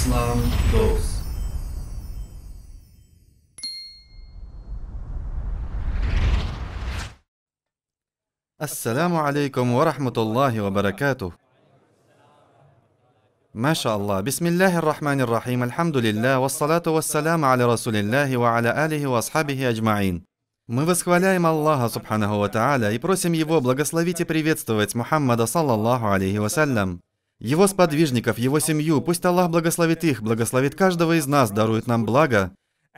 Islam goes. السلام عليكم ورحمة الله وبركاته. ما شاء الله، بسم الله الرحمن الرحيم، الحمد لله والصلاة والسلام على رسول الله وعلى آله وأصحابه أجمعين. Мы восхваляем Аллаха Субханаху Ва Тааля и просим Его благословить и приветствовать Мухаммада, саллаллаху алейхи вассалям. его сподвижников, его семью. Пусть Аллах благословит их, благословит каждого из нас, дарует нам благо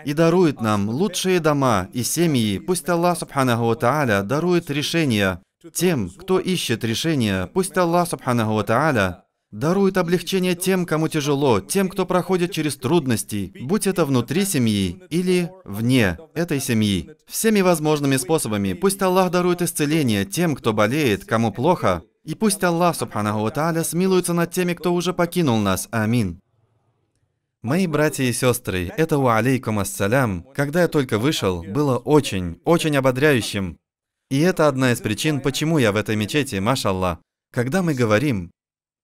и дарует нам лучшие дома и семьи. Пусть Аллах, субханаху тааля, дарует решения тем, кто ищет решения. Пусть Аллах, субханаху тааля, дарует облегчение тем, кому тяжело, тем, кто проходит через трудности, будь это внутри семьи или вне этой семьи. Всеми возможными способами пусть Аллах дарует исцеление тем, кто болеет, кому плохо, и пусть Аллах, Субханаху Тааля, смилуется над теми, кто уже покинул нас. Амин. Мои братья и сестры, это у алейкум ассалям. Когда я только вышел, было очень, очень ободряющим. И это одна из причин, почему я в этой мечети, машаллах. Когда мы говорим,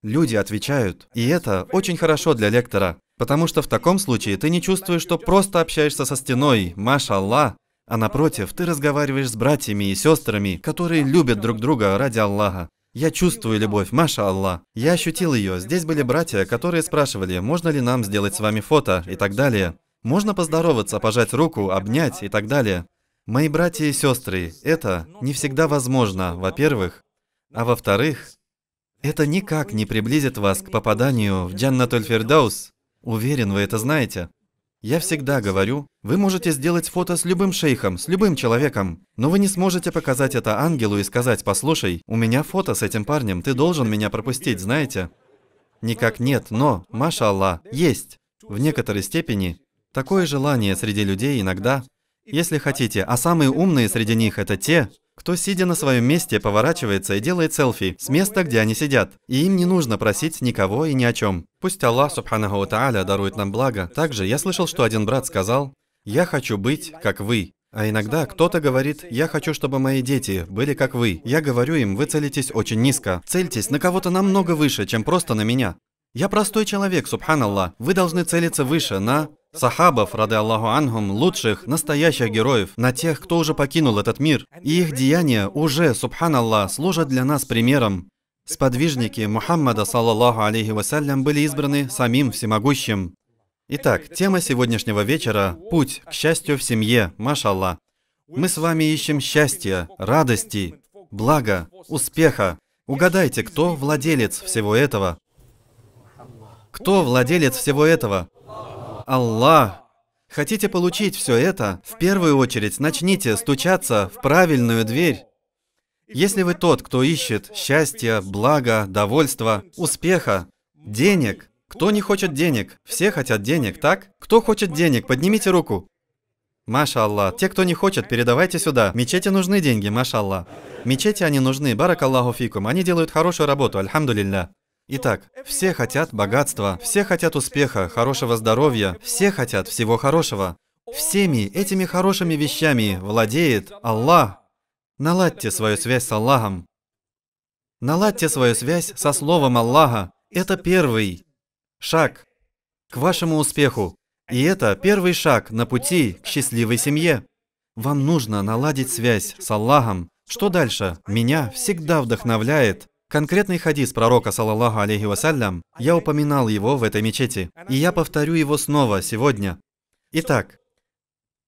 люди отвечают. И это очень хорошо для лектора. Потому что в таком случае ты не чувствуешь, что просто общаешься со стеной, машаллах, а напротив, ты разговариваешь с братьями и сестрами, которые любят друг друга ради Аллаха. Я чувствую любовь, Маша Аллах. Я ощутил ее. Здесь были братья, которые спрашивали, можно ли нам сделать с вами фото и так далее. Можно поздороваться, пожать руку, обнять и так далее. Мои братья и сестры, это не всегда возможно, во-первых. А во-вторых, это никак не приблизит вас к попаданию в Джаннатуль Фердаус. Уверен, вы это знаете. Я всегда говорю, вы можете сделать фото с любым шейхом, с любым человеком, но вы не сможете показать это ангелу и сказать, послушай, у меня фото с этим парнем, ты должен меня пропустить, знаете? Никак нет, но, маша Аллах, есть. В некоторой степени такое желание среди людей иногда, если хотите, а самые умные среди них это те, кто, сидя на своем месте, поворачивается и делает селфи с места, где они сидят. И им не нужно просить никого и ни о чем. Пусть Аллах, субханаху тааля, дарует нам благо. Также я слышал, что один брат сказал, «Я хочу быть, как вы». А иногда кто-то говорит, я хочу, чтобы мои дети были как вы. Я говорю им, вы целитесь очень низко. Цельтесь на кого-то намного выше, чем просто на меня. Я простой человек, субханаллах. Вы должны целиться выше, на сахабов, рады Аллаху Ангум, лучших, настоящих героев, на тех, кто уже покинул этот мир. И их деяния уже, субханаллах, служат для нас примером. Сподвижники Мухаммада, саллаллаху алейхи вассалям, были избраны самим всемогущим. Итак, тема сегодняшнего вечера – «Путь к счастью в семье, машалла». Мы с вами ищем счастья, радости, блага, успеха. Угадайте, кто владелец всего этого? Кто владелец всего этого? Аллах. Хотите получить все это? В первую очередь начните стучаться в правильную дверь. Если вы тот, кто ищет счастья, блага, довольства, успеха, денег, кто не хочет денег? Все хотят денег, так? Кто хочет денег? Поднимите руку. Маша Аллах. Те, кто не хочет, передавайте сюда. Мечети нужны деньги, Маша Аллах. Мечети они нужны, барак Аллаху фикум. Они делают хорошую работу, альхамдулилля. Итак, все хотят богатства, все хотят успеха, хорошего здоровья, все хотят всего хорошего. Всеми этими хорошими вещами владеет Аллах. Наладьте свою связь с Аллахом. Наладьте свою связь со Словом Аллаха. Это первый шаг к вашему успеху. И это первый шаг на пути к счастливой семье. Вам нужно наладить связь с Аллахом. Что дальше? Меня всегда вдохновляет Конкретный хадис пророка, саллаллаху алейхи вассалям, я упоминал его в этой мечети, и я повторю его снова сегодня. Итак,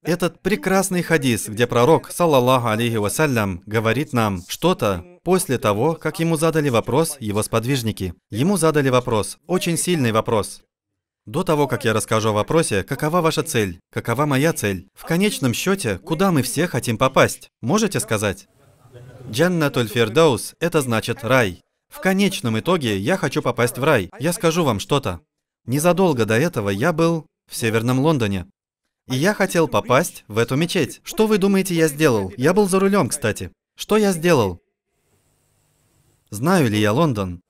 этот прекрасный хадис, где пророк, саллаллаху алейхи вассалям, говорит нам что-то после того, как ему задали вопрос его сподвижники. Ему задали вопрос, очень сильный вопрос. До того, как я расскажу о вопросе, какова ваша цель, какова моя цель, в конечном счете, куда мы все хотим попасть, можете сказать? Джаннатуль Фердаус – это значит рай. В конечном итоге я хочу попасть в рай. Я скажу вам что-то. Незадолго до этого я был в Северном Лондоне. И я хотел попасть в эту мечеть. Что вы думаете, я сделал? Я был за рулем, кстати. Что я сделал? Знаю ли я Лондон?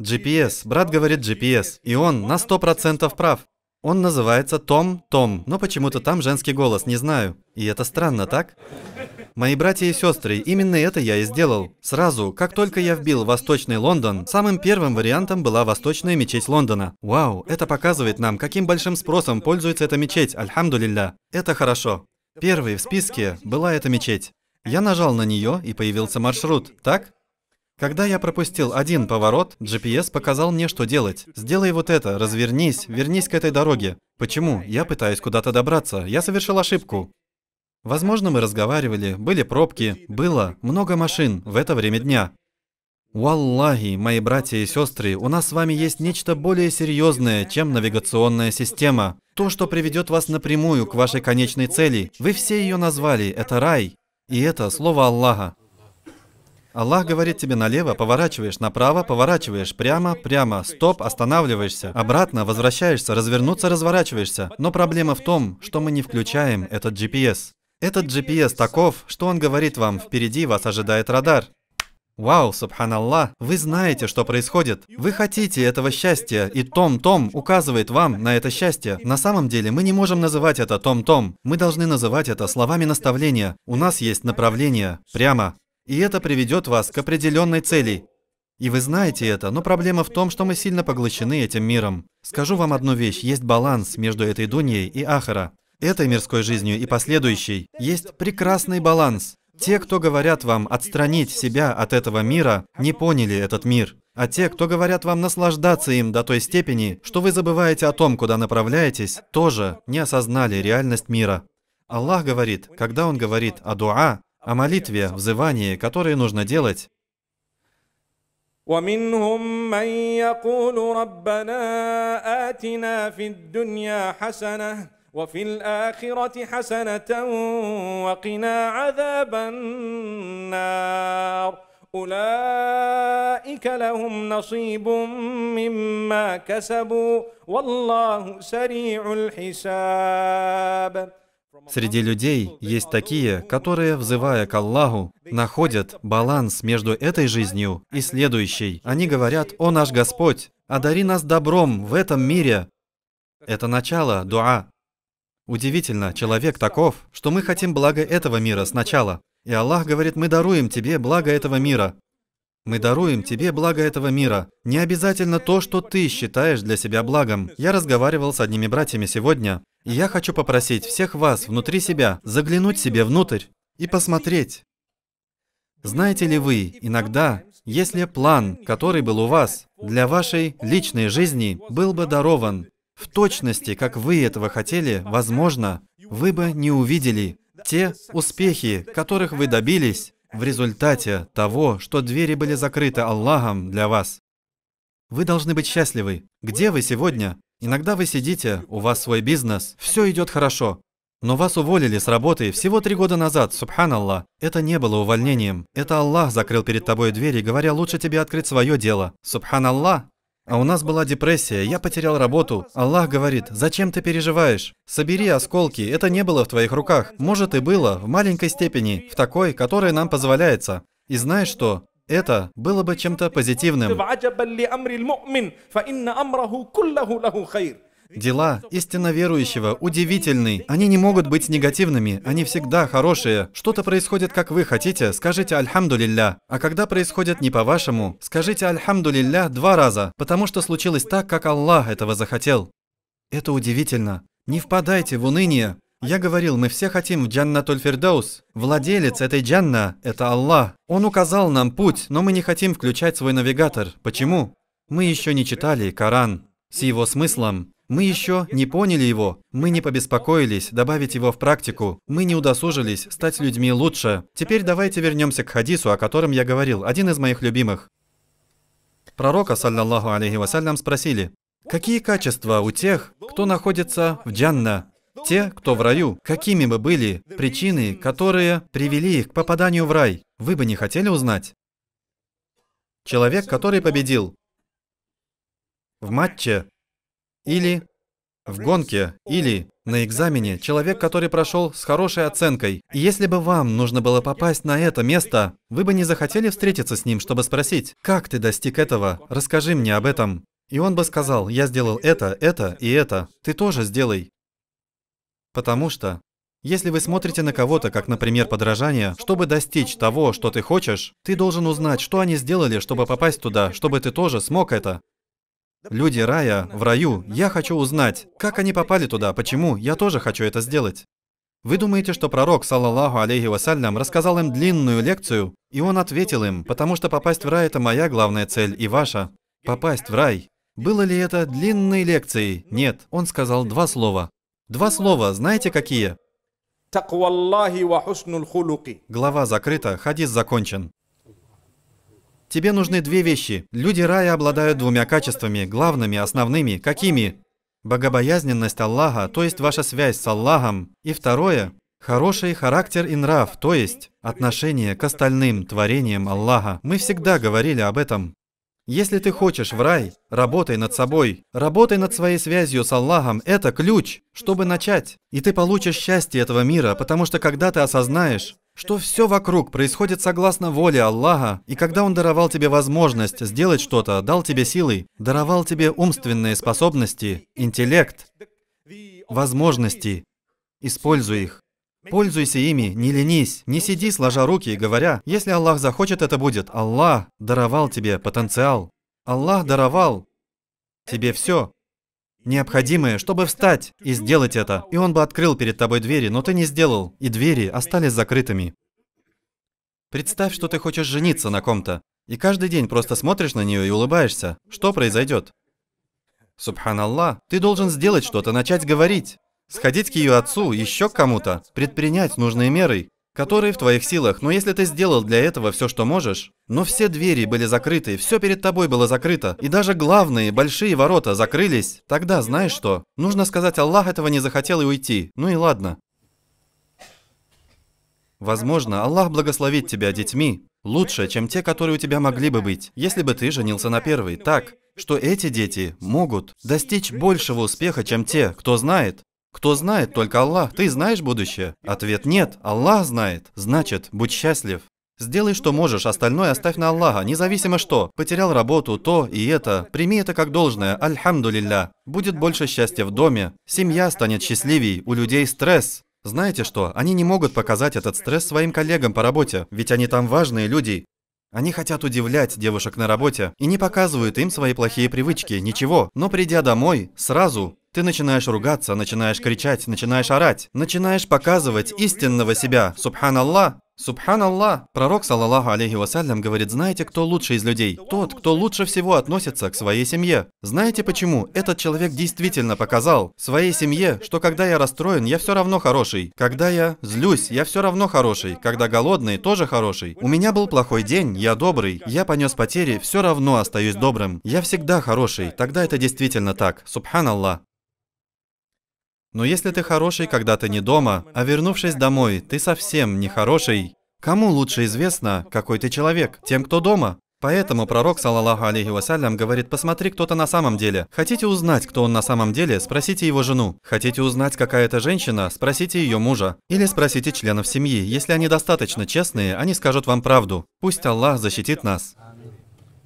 GPS. Брат говорит GPS. И он на 100% прав. Он называется Том Том, но почему-то там женский голос, не знаю. И это странно, так? Мои братья и сестры, именно это я и сделал. Сразу, как только я вбил Восточный Лондон, самым первым вариантом была Восточная мечеть Лондона. Вау, это показывает нам, каким большим спросом пользуется эта мечеть, альхамдулилля. Это хорошо. Первой в списке была эта мечеть. Я нажал на нее и появился маршрут, так? Когда я пропустил один поворот, GPS показал мне, что делать. Сделай вот это, развернись, вернись к этой дороге. Почему? Я пытаюсь куда-то добраться. Я совершил ошибку. Возможно, мы разговаривали, были пробки, было много машин в это время дня. Уаллахи, мои братья и сестры, у нас с вами есть нечто более серьезное, чем навигационная система. То, что приведет вас напрямую к вашей конечной цели. Вы все ее назвали, это рай. И это слово Аллаха. Аллах говорит тебе налево, поворачиваешь направо, поворачиваешь прямо, прямо, стоп, останавливаешься, обратно, возвращаешься, развернуться, разворачиваешься. Но проблема в том, что мы не включаем этот GPS. Этот GPS таков, что он говорит вам, впереди вас ожидает радар. Вау, субханаллах, вы знаете, что происходит. Вы хотите этого счастья, и Том-Том указывает вам на это счастье. На самом деле, мы не можем называть это Том-Том. Мы должны называть это словами наставления. У нас есть направление, прямо. И это приведет вас к определенной цели. И вы знаете это, но проблема в том, что мы сильно поглощены этим миром. Скажу вам одну вещь, есть баланс между этой дуньей и ахара этой мирской жизнью и последующей, есть прекрасный баланс. Те, кто говорят вам отстранить себя от этого мира, не поняли этот мир. А те, кто говорят вам наслаждаться им до той степени, что вы забываете о том, куда направляетесь, тоже не осознали реальность мира. Аллах говорит, когда Он говорит о дуа, о молитве, взывании, которые нужно делать, ومنهم من يقول ربنا آتنا في الدنيا حسنة وفي الآخرة حسنة وقنا عذاب النار أولئك لهم نصيب مما كسبوا والله سريع الحساب Среди людей есть такие, которые, взывая к Аллаху, находят баланс между этой жизнью и следующей. Они говорят, «О наш Господь, одари нас добром в этом мире». Это начало дуа. Удивительно, человек таков, что мы хотим блага этого мира сначала. И Аллах говорит, мы даруем тебе благо этого мира. Мы даруем тебе благо этого мира. Не обязательно то, что ты считаешь для себя благом. Я разговаривал с одними братьями сегодня, и я хочу попросить всех вас внутри себя заглянуть себе внутрь и посмотреть. Знаете ли вы, иногда, если план, который был у вас, для вашей личной жизни был бы дарован, в точности, как вы этого хотели, возможно, вы бы не увидели те успехи, которых вы добились в результате того, что двери были закрыты Аллахом для вас. Вы должны быть счастливы. Где вы сегодня? Иногда вы сидите, у вас свой бизнес, все идет хорошо. Но вас уволили с работы всего три года назад, субханаллах. Это не было увольнением. Это Аллах закрыл перед тобой двери, говоря, лучше тебе открыть свое дело. Субханаллах. А у нас была депрессия, я потерял работу. Аллах говорит, зачем ты переживаешь? Собери осколки, это не было в твоих руках. Может и было, в маленькой степени, в такой, которая нам позволяется. И знаешь что? Это было бы чем-то позитивным. Дела истинно верующего удивительны. Они не могут быть негативными, они всегда хорошие. Что-то происходит, как вы хотите, скажите «Альхамду лилля». А когда происходит не по-вашему, скажите «Альхамду лилля» два раза, потому что случилось так, как Аллах этого захотел. Это удивительно. Не впадайте в уныние. Я говорил, мы все хотим в Джанна Фердаус. Владелец этой Джанна – это Аллах. Он указал нам путь, но мы не хотим включать свой навигатор. Почему? Мы еще не читали Коран с его смыслом. Мы еще не поняли его, мы не побеспокоились добавить его в практику, мы не удосужились стать людьми лучше. Теперь давайте вернемся к хадису, о котором я говорил, один из моих любимых. Пророка, саллаллаху алейхи вассалям, спросили, какие качества у тех, кто находится в джанна, те, кто в раю, какими бы были причины, которые привели их к попаданию в рай, вы бы не хотели узнать? Человек, который победил в матче или в гонке, или на экзамене человек, который прошел с хорошей оценкой. И если бы вам нужно было попасть на это место, вы бы не захотели встретиться с ним, чтобы спросить, «Как ты достиг этого? Расскажи мне об этом». И он бы сказал, «Я сделал это, это и это. Ты тоже сделай». Потому что если вы смотрите на кого-то, как, например, подражание, чтобы достичь того, что ты хочешь, ты должен узнать, что они сделали, чтобы попасть туда, чтобы ты тоже смог это. Люди рая, в раю, я хочу узнать, как они попали туда, почему, я тоже хочу это сделать. Вы думаете, что пророк, саллаллаху алейхи вассалям, рассказал им длинную лекцию, и он ответил им, потому что попасть в рай – это моя главная цель и ваша. Попасть в рай. Было ли это длинной лекцией? Нет, он сказал два слова. Два слова, знаете какие? Глава закрыта, хадис закончен. Тебе нужны две вещи. Люди рая обладают двумя качествами, главными, основными. Какими? Богобоязненность Аллаха, то есть ваша связь с Аллахом. И второе – хороший характер и нрав, то есть отношение к остальным творениям Аллаха. Мы всегда говорили об этом. Если ты хочешь в рай, работай над собой. Работай над своей связью с Аллахом. Это ключ, чтобы начать. И ты получишь счастье этого мира, потому что когда ты осознаешь, что все вокруг происходит согласно воле Аллаха, и когда Он даровал тебе возможность сделать что-то, дал тебе силы, даровал тебе умственные способности, интеллект, возможности, используй их. Пользуйся ими, не ленись, не сиди сложа руки и говоря, если Аллах захочет, это будет. Аллах даровал тебе потенциал. Аллах даровал тебе все необходимые, чтобы встать и сделать это. И он бы открыл перед тобой двери, но ты не сделал, и двери остались закрытыми. Представь, что ты хочешь жениться на ком-то, и каждый день просто смотришь на нее и улыбаешься. Что произойдет? Субханаллах, ты должен сделать что-то, начать говорить, сходить к ее отцу, еще к кому-то, предпринять нужные меры, которые в твоих силах, но если ты сделал для этого все, что можешь, но все двери были закрыты, все перед тобой было закрыто, и даже главные большие ворота закрылись, тогда знаешь что? Нужно сказать, Аллах этого не захотел и уйти. Ну и ладно. Возможно, Аллах благословит тебя детьми лучше, чем те, которые у тебя могли бы быть, если бы ты женился на первой. Так, что эти дети могут достичь большего успеха, чем те, кто знает, кто знает, только Аллах. Ты знаешь будущее? Ответ нет, Аллах знает. Значит, будь счастлив. Сделай, что можешь, остальное оставь на Аллаха, независимо что. Потерял работу, то и это. Прими это как должное, альхамду лилля. Будет больше счастья в доме, семья станет счастливей, у людей стресс. Знаете что, они не могут показать этот стресс своим коллегам по работе, ведь они там важные люди. Они хотят удивлять девушек на работе и не показывают им свои плохие привычки, ничего. Но придя домой, сразу ты начинаешь ругаться, начинаешь кричать, начинаешь орать, начинаешь показывать истинного себя. Субханаллах! Субханаллах! Пророк, саллаллаху алейхи вассалям, говорит, знаете, кто лучше из людей? Тот, кто лучше всего относится к своей семье. Знаете почему? Этот человек действительно показал своей семье, что когда я расстроен, я все равно хороший. Когда я злюсь, я все равно хороший. Когда голодный, тоже хороший. У меня был плохой день, я добрый. Я понес потери, все равно остаюсь добрым. Я всегда хороший. Тогда это действительно так. Субханаллах. Но если ты хороший, когда ты не дома, а вернувшись домой, ты совсем не хороший, кому лучше известно, какой ты человек? Тем, кто дома. Поэтому пророк, салаллаху алейхи вассалям, говорит, посмотри, кто-то на самом деле. Хотите узнать, кто он на самом деле, спросите его жену. Хотите узнать, какая это женщина, спросите ее мужа. Или спросите членов семьи. Если они достаточно честные, они скажут вам правду. Пусть Аллах защитит нас.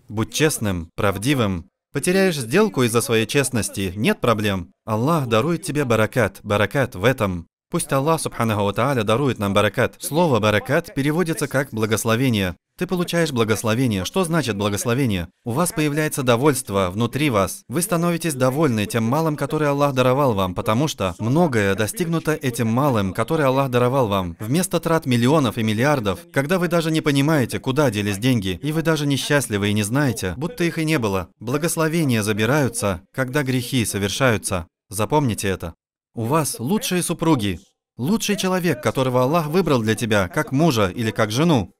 Будь честным, правдивым, Потеряешь сделку из-за своей честности, нет проблем. Аллах дарует тебе баракат, баракат в этом. Пусть Аллах, субханаху тааля, дарует нам баракат. Слово баракат переводится как благословение. Ты получаешь благословение. Что значит благословение? У вас появляется довольство внутри вас. Вы становитесь довольны тем малым, которое Аллах даровал вам, потому что многое достигнуто этим малым, которое Аллах даровал вам. Вместо трат миллионов и миллиардов, когда вы даже не понимаете, куда делись деньги, и вы даже несчастливы и не знаете, будто их и не было. Благословения забираются, когда грехи совершаются. Запомните это. У вас лучшие супруги, лучший человек, которого Аллах выбрал для тебя, как мужа или как жену.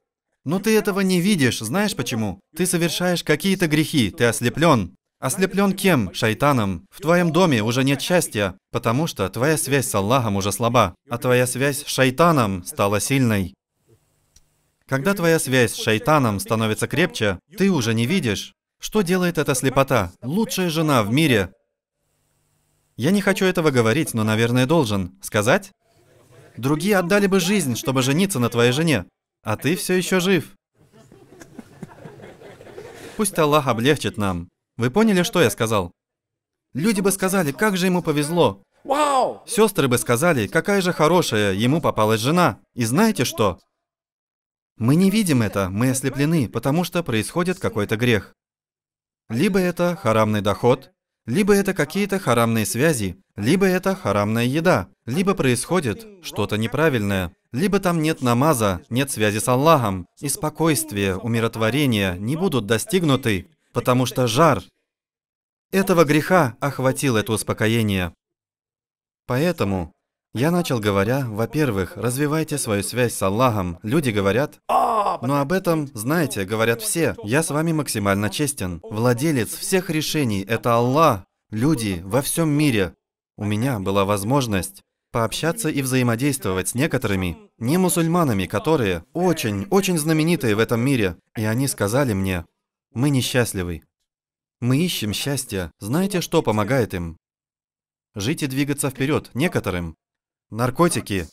Но ты этого не видишь, знаешь почему? Ты совершаешь какие-то грехи, ты ослеплен. Ослеплен кем? Шайтаном. В твоем доме уже нет счастья, потому что твоя связь с Аллахом уже слаба, а твоя связь с шайтаном стала сильной. Когда твоя связь с шайтаном становится крепче, ты уже не видишь. Что делает эта слепота? Лучшая жена в мире. Я не хочу этого говорить, но, наверное, должен. Сказать? Другие отдали бы жизнь, чтобы жениться на твоей жене а ты все еще жив. Пусть Аллах облегчит нам. Вы поняли, что я сказал? Люди бы сказали, как же ему повезло. Сестры бы сказали, какая же хорошая ему попалась жена. И знаете что? Мы не видим это, мы ослеплены, потому что происходит какой-то грех. Либо это харамный доход, либо это какие-то харамные связи, либо это харамная еда, либо происходит что-то неправильное. Либо там нет намаза, нет связи с Аллахом, и спокойствие, умиротворение не будут достигнуты, потому что жар этого греха охватил это успокоение. Поэтому я начал говоря, во-первых, развивайте свою связь с Аллахом. Люди говорят, но об этом, знаете, говорят все. Я с вами максимально честен. Владелец всех решений – это Аллах. Люди во всем мире. У меня была возможность пообщаться и взаимодействовать с некоторыми не мусульманами, которые очень, очень знаменитые в этом мире. И они сказали мне, мы несчастливы. Мы ищем счастья. Знаете, что помогает им? Жить и двигаться вперед некоторым. Наркотики,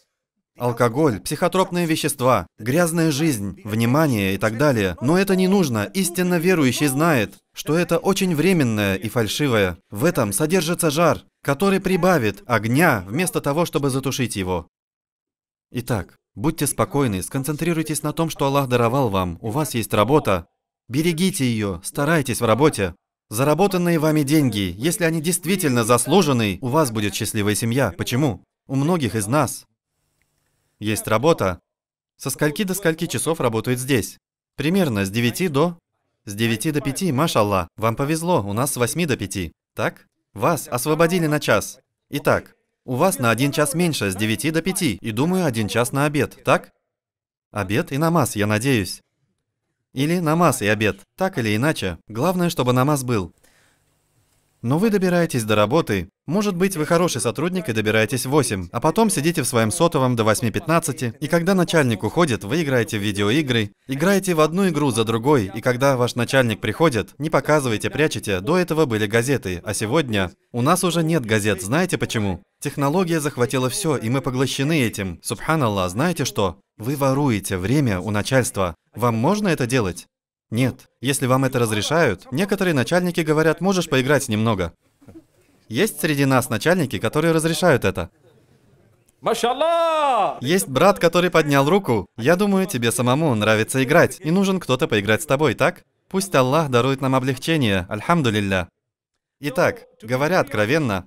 Алкоголь, психотропные вещества, грязная жизнь, внимание и так далее. Но это не нужно. Истинно верующий знает, что это очень временное и фальшивое. В этом содержится жар, который прибавит огня вместо того, чтобы затушить его. Итак, будьте спокойны, сконцентрируйтесь на том, что Аллах даровал вам. У вас есть работа. Берегите ее, старайтесь в работе. Заработанные вами деньги, если они действительно заслужены, у вас будет счастливая семья. Почему? У многих из нас есть работа. Со скольки до скольки часов работают здесь? Примерно с 9 до... С 9 до 5, машалла. Вам повезло, у нас с 8 до 5. Так? Вас освободили на час. Итак, у вас на один час меньше, с 9 до 5, и, думаю, один час на обед, так? Обед и намаз, я надеюсь. Или намаз и обед, так или иначе. Главное, чтобы намаз был. Но вы добираетесь до работы. Может быть, вы хороший сотрудник и добираетесь в 8, а потом сидите в своем сотовом до 8.15, и когда начальник уходит, вы играете в видеоигры, играете в одну игру за другой, и когда ваш начальник приходит, не показывайте, прячете, до этого были газеты, а сегодня у нас уже нет газет, знаете почему? Технология захватила все, и мы поглощены этим. Субханаллах, знаете что? Вы воруете время у начальства. Вам можно это делать? Нет. Если вам это разрешают, некоторые начальники говорят, можешь поиграть немного. Есть среди нас начальники, которые разрешают это. Есть брат, который поднял руку. Я думаю, тебе самому нравится играть, и нужен кто-то поиграть с тобой, так? Пусть Аллах дарует нам облегчение, альхамдулилля. Итак, говоря откровенно,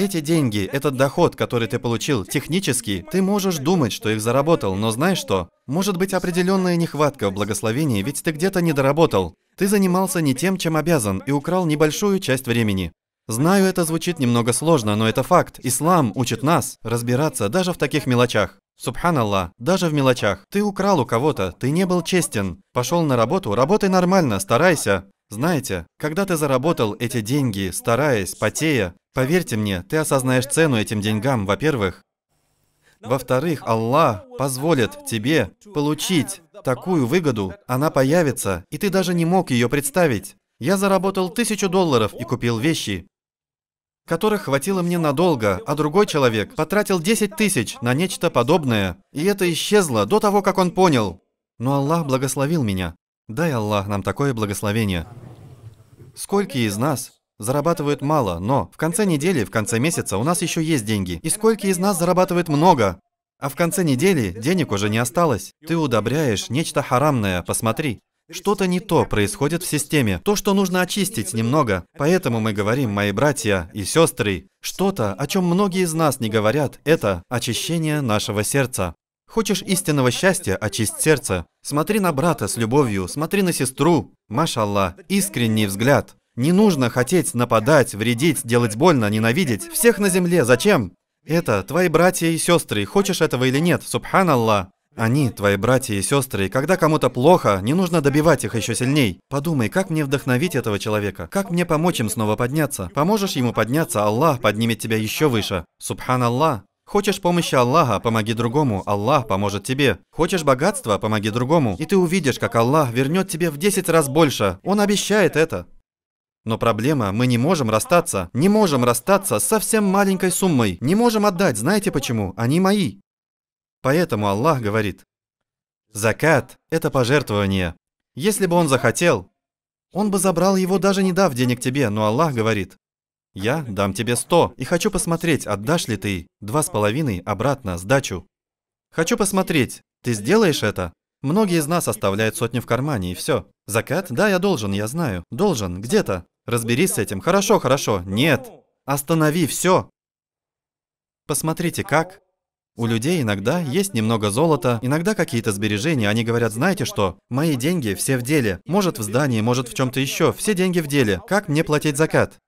эти деньги, этот доход, который ты получил, технически, ты можешь думать, что их заработал, но знаешь что? Может быть определенная нехватка в благословении, ведь ты где-то недоработал. Ты занимался не тем, чем обязан, и украл небольшую часть времени. Знаю, это звучит немного сложно, но это факт. Ислам учит нас разбираться даже в таких мелочах. Субханаллах, даже в мелочах. Ты украл у кого-то, ты не был честен. Пошел на работу, работай нормально, старайся. Знаете, когда ты заработал эти деньги, стараясь, потея, Поверьте мне, ты осознаешь цену этим деньгам, во-первых. Во-вторых, Аллах позволит тебе получить такую выгоду, она появится, и ты даже не мог ее представить. Я заработал тысячу долларов и купил вещи, которых хватило мне надолго, а другой человек потратил 10 тысяч на нечто подобное, и это исчезло до того, как он понял. Но Аллах благословил меня. Дай Аллах нам такое благословение. Сколько из нас зарабатывают мало, но в конце недели, в конце месяца у нас еще есть деньги. И сколько из нас зарабатывает много? А в конце недели денег уже не осталось. Ты удобряешь нечто харамное, посмотри. Что-то не то происходит в системе, то, что нужно очистить немного. Поэтому мы говорим, мои братья и сестры, что-то, о чем многие из нас не говорят, это очищение нашего сердца. Хочешь истинного счастья, очисть сердце. Смотри на брата с любовью, смотри на сестру. Машаллах, искренний взгляд. Не нужно хотеть нападать, вредить, делать больно, ненавидеть. Всех на земле, зачем? Это твои братья и сестры, хочешь этого или нет, субханаллах. Они, твои братья и сестры, когда кому-то плохо, не нужно добивать их еще сильней. Подумай, как мне вдохновить этого человека? Как мне помочь им снова подняться? Поможешь ему подняться, Аллах поднимет тебя еще выше. Субхан Аллах. Хочешь помощи Аллаха, помоги другому, Аллах поможет тебе. Хочешь богатства, помоги другому, и ты увидишь, как Аллах вернет тебе в 10 раз больше. Он обещает это. Но проблема, мы не можем расстаться, не можем расстаться с совсем маленькой суммой, не можем отдать, знаете почему? Они мои. Поэтому Аллах говорит, закат – это пожертвование. Если бы он захотел, он бы забрал его, даже не дав денег тебе, но Аллах говорит, я дам тебе сто и хочу посмотреть, отдашь ли ты два с половиной обратно сдачу. Хочу посмотреть, ты сделаешь это? Многие из нас оставляют сотню в кармане и все. Закат? Да, я должен, я знаю. Должен, где-то. Разберись с этим. Хорошо, хорошо. Нет. Останови все. Посмотрите, как. У людей иногда есть немного золота, иногда какие-то сбережения. Они говорят, знаете что, мои деньги все в деле. Может в здании, может в чем-то еще. Все деньги в деле. Как мне платить закат?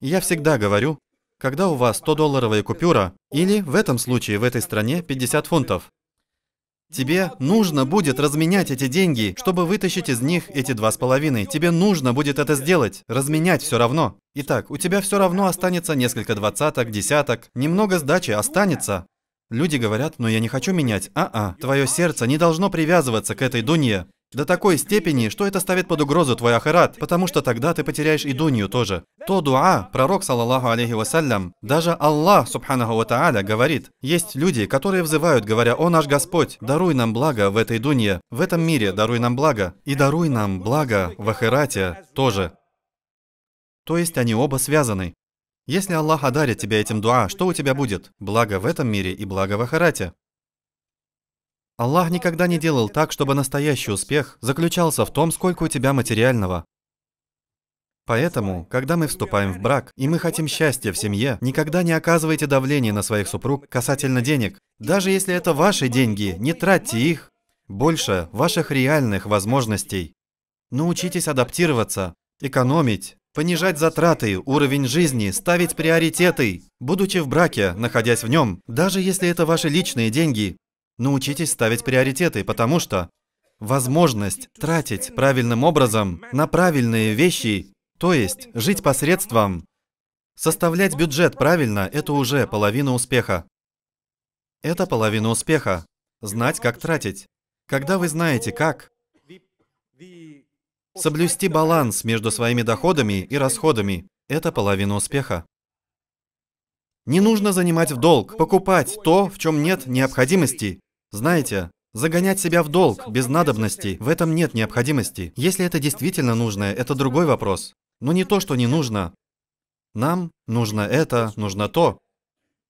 Я всегда говорю, когда у вас 100-долларовая купюра, или в этом случае в этой стране 50 фунтов, Тебе нужно будет разменять эти деньги, чтобы вытащить из них эти два с половиной. Тебе нужно будет это сделать. Разменять все равно. Итак, у тебя все равно останется несколько двадцаток, десяток. Немного сдачи останется. Люди говорят, но я не хочу менять. А-а, твое сердце не должно привязываться к этой дунье. До такой степени, что это ставит под угрозу твой ахират, потому что тогда ты потеряешь и дунью тоже. То дуа, пророк, салаллаху алейхи вассалям, даже Аллах, субханаху ва тааля, говорит, есть люди, которые взывают, говоря, «О наш Господь, даруй нам благо в этой дунье, в этом мире даруй нам благо, и даруй нам благо в ахирате тоже». То есть они оба связаны. Если Аллах одарит тебя этим дуа, что у тебя будет? Благо в этом мире и благо в ахирате. Аллах никогда не делал так, чтобы настоящий успех заключался в том, сколько у тебя материального. Поэтому, когда мы вступаем в брак, и мы хотим счастья в семье, никогда не оказывайте давление на своих супруг касательно денег. Даже если это ваши деньги, не тратьте их. Больше ваших реальных возможностей. Научитесь адаптироваться, экономить, понижать затраты, уровень жизни, ставить приоритеты. Будучи в браке, находясь в нем, даже если это ваши личные деньги, Научитесь ставить приоритеты, потому что возможность тратить правильным образом на правильные вещи, то есть жить посредством, составлять бюджет правильно – это уже половина успеха. Это половина успеха. Знать, как тратить. Когда вы знаете как, соблюсти баланс между своими доходами и расходами – это половина успеха. Не нужно занимать в долг, покупать то, в чем нет необходимости, знаете, Загонять себя в долг, без надобности, в этом нет необходимости. Если это действительно нужное, это другой вопрос. Но не то, что не нужно. Нам нужно это, нужно то.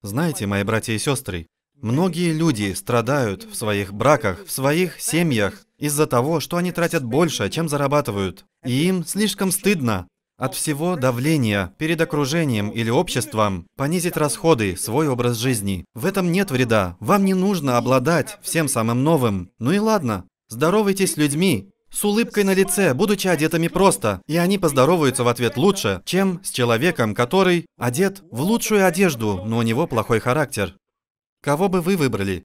Знаете, мои братья и сестры, многие люди страдают в своих браках, в своих семьях из-за того, что они тратят больше, чем зарабатывают. И им слишком стыдно. От всего давления перед окружением или обществом понизить расходы, свой образ жизни. В этом нет вреда. Вам не нужно обладать всем самым новым. Ну и ладно. Здоровайтесь с людьми, с улыбкой на лице, будучи одетыми просто, и они поздороваются в ответ лучше, чем с человеком, который одет в лучшую одежду, но у него плохой характер. Кого бы вы выбрали?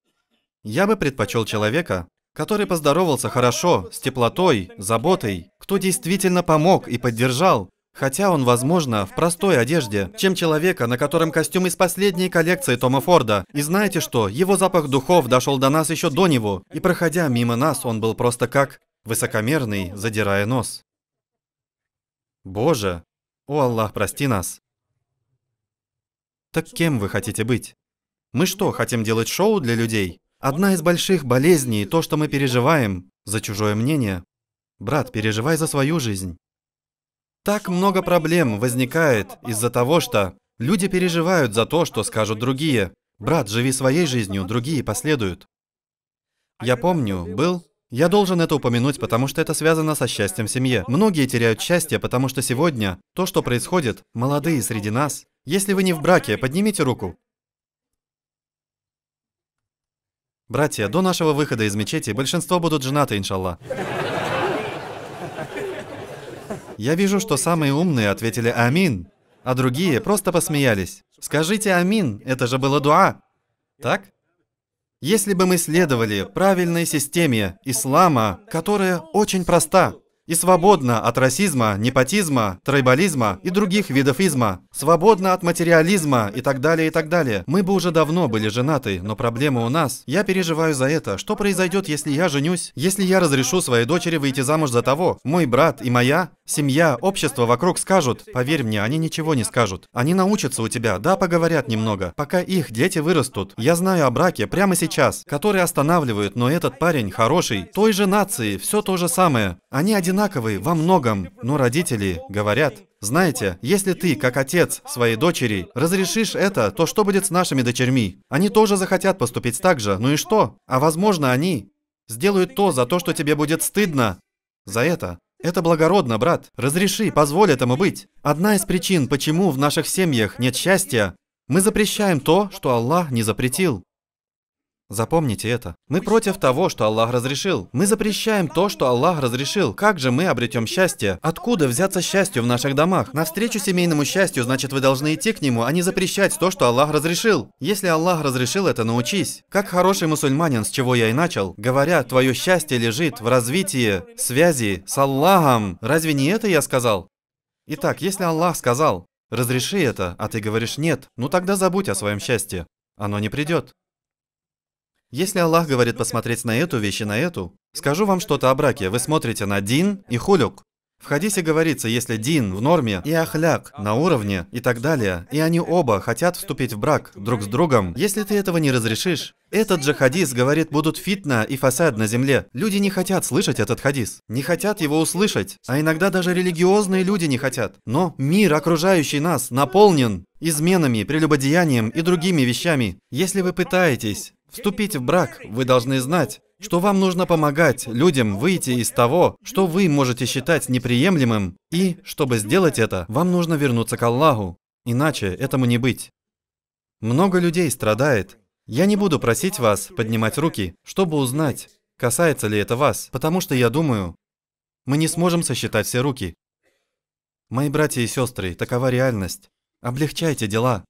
Я бы предпочел человека, который поздоровался хорошо, с теплотой, заботой, кто действительно помог и поддержал, Хотя он, возможно, в простой одежде, чем человека, на котором костюм из последней коллекции Тома Форда. И знаете что? Его запах духов дошел до нас еще до него, и проходя мимо нас, он был просто как высокомерный, задирая нос. Боже, о Аллах, прости нас. Так кем вы хотите быть? Мы что, хотим делать шоу для людей? Одна из больших болезней – то, что мы переживаем за чужое мнение. Брат, переживай за свою жизнь. Так много проблем возникает из-за того, что люди переживают за то, что скажут другие. Брат, живи своей жизнью, другие последуют. Я помню, был... Я должен это упомянуть, потому что это связано со счастьем в семье. Многие теряют счастье, потому что сегодня то, что происходит, молодые среди нас. Если вы не в браке, поднимите руку. Братья, до нашего выхода из мечети большинство будут женаты, иншаллах. Я вижу, что самые умные ответили «Амин», а другие просто посмеялись. Скажите «Амин», это же было дуа. Так? Если бы мы следовали правильной системе ислама, которая очень проста, и свободна от расизма, непотизма, тройболизма и других видов изма, свободна от материализма и так далее, и так далее. Мы бы уже давно были женаты, но проблема у нас. Я переживаю за это. Что произойдет, если я женюсь? Если я разрешу своей дочери выйти замуж за того? Мой брат и моя семья, общество вокруг скажут. Поверь мне, они ничего не скажут. Они научатся у тебя, да, поговорят немного, пока их дети вырастут. Я знаю о браке прямо сейчас, который останавливают, но этот парень хороший, той же нации, все то же самое. Они один одинаковы во многом, но родители говорят, знаете, если ты, как отец своей дочери, разрешишь это, то что будет с нашими дочерьми? Они тоже захотят поступить так же, ну и что? А возможно, они сделают то, за то, что тебе будет стыдно. За это. Это благородно, брат. Разреши, позволь этому быть. Одна из причин, почему в наших семьях нет счастья, мы запрещаем то, что Аллах не запретил. Запомните это. Мы против того, что Аллах разрешил. Мы запрещаем то, что Аллах разрешил. Как же мы обретем счастье? Откуда взяться счастью в наших домах? Навстречу семейному счастью, значит, вы должны идти к нему, а не запрещать то, что Аллах разрешил. Если Аллах разрешил это, научись. Как хороший мусульманин, с чего я и начал, говоря, твое счастье лежит в развитии связи с Аллахом. Разве не это я сказал? Итак, если Аллах сказал, разреши это, а ты говоришь нет, ну тогда забудь о своем счастье. Оно не придет. Если Аллах говорит посмотреть на эту вещь и на эту, скажу вам что-то о браке. Вы смотрите на дин и хулюк. В хадисе говорится, если дин в норме и ахляк на уровне и так далее, и они оба хотят вступить в брак друг с другом, если ты этого не разрешишь, этот же хадис говорит, будут фитна и фасад на земле. Люди не хотят слышать этот хадис, не хотят его услышать, а иногда даже религиозные люди не хотят. Но мир, окружающий нас, наполнен изменами, прелюбодеянием и другими вещами. Если вы пытаетесь Вступить в брак, вы должны знать, что вам нужно помогать людям выйти из того, что вы можете считать неприемлемым, и, чтобы сделать это, вам нужно вернуться к Аллаху, иначе этому не быть. Много людей страдает. Я не буду просить вас поднимать руки, чтобы узнать, касается ли это вас, потому что я думаю, мы не сможем сосчитать все руки. Мои братья и сестры, такова реальность. Облегчайте дела.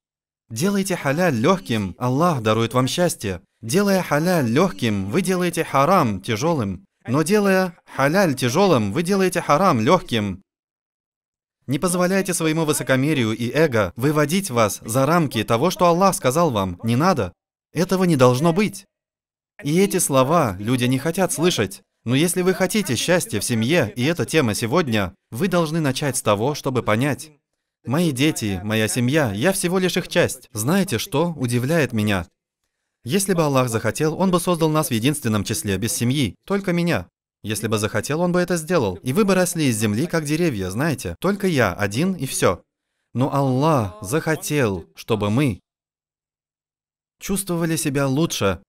Делайте халяль легким, Аллах дарует вам счастье. Делая халяль легким, вы делаете харам тяжелым. Но делая халяль тяжелым, вы делаете харам легким. Не позволяйте своему высокомерию и эго выводить вас за рамки того, что Аллах сказал вам. Не надо. Этого не должно быть. И эти слова люди не хотят слышать. Но если вы хотите счастья в семье, и эта тема сегодня, вы должны начать с того, чтобы понять. Мои дети, моя семья, я всего лишь их часть. Знаете, что удивляет меня? Если бы Аллах захотел, Он бы создал нас в единственном числе, без семьи, только меня. Если бы захотел, Он бы это сделал. И вы бы росли из земли, как деревья, знаете. Только я, один и все. Но Аллах захотел, чтобы мы чувствовали себя лучше,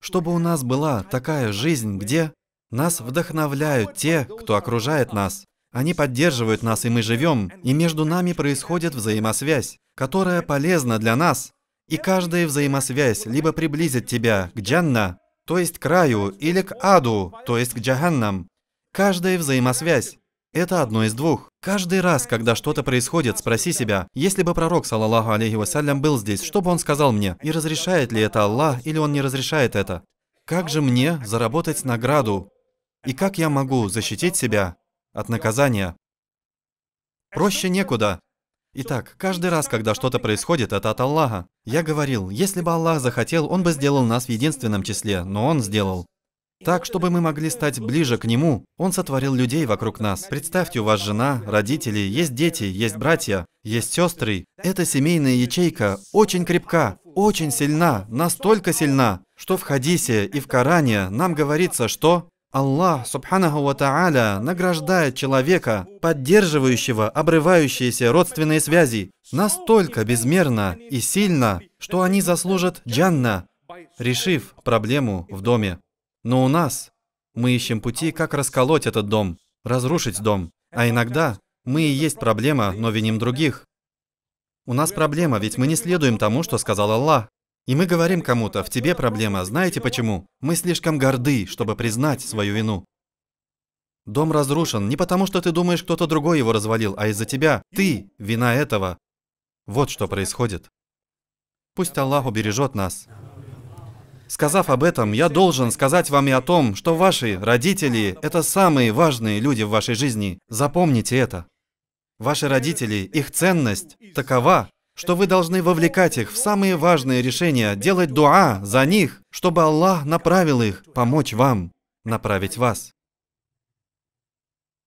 чтобы у нас была такая жизнь, где нас вдохновляют те, кто окружает нас. Они поддерживают нас, и мы живем, и между нами происходит взаимосвязь, которая полезна для нас. И каждая взаимосвязь либо приблизит тебя к джанна, то есть к раю, или к аду, то есть к джаханнам. Каждая взаимосвязь – это одно из двух. Каждый раз, когда что-то происходит, спроси себя, если бы пророк, салаллаху алейхи вассалям, был здесь, что бы он сказал мне? И разрешает ли это Аллах, или он не разрешает это? Как же мне заработать награду? И как я могу защитить себя от наказания. Проще некуда. Итак, каждый раз, когда что-то происходит, это от Аллаха. Я говорил, если бы Аллах захотел, Он бы сделал нас в единственном числе, но Он сделал. Так, чтобы мы могли стать ближе к Нему, Он сотворил людей вокруг нас. Представьте, у вас жена, родители, есть дети, есть братья, есть сестры. Эта семейная ячейка очень крепка, очень сильна, настолько сильна, что в хадисе и в Коране нам говорится, что Аллах, субханаху ва та'аля, награждает человека, поддерживающего обрывающиеся родственные связи, настолько безмерно и сильно, что они заслужат джанна, решив проблему в доме. Но у нас мы ищем пути, как расколоть этот дом, разрушить дом. А иногда мы и есть проблема, но виним других. У нас проблема, ведь мы не следуем тому, что сказал Аллах. И мы говорим кому-то, в тебе проблема, знаете почему? Мы слишком горды, чтобы признать свою вину. Дом разрушен не потому, что ты думаешь, кто-то другой его развалил, а из-за тебя. Ты – вина этого. Вот что происходит. Пусть Аллах убережет нас. Сказав об этом, я должен сказать вам и о том, что ваши родители – это самые важные люди в вашей жизни. Запомните это. Ваши родители, их ценность такова, что вы должны вовлекать их в самые важные решения, делать дуа за них, чтобы Аллах направил их, помочь вам, направить вас.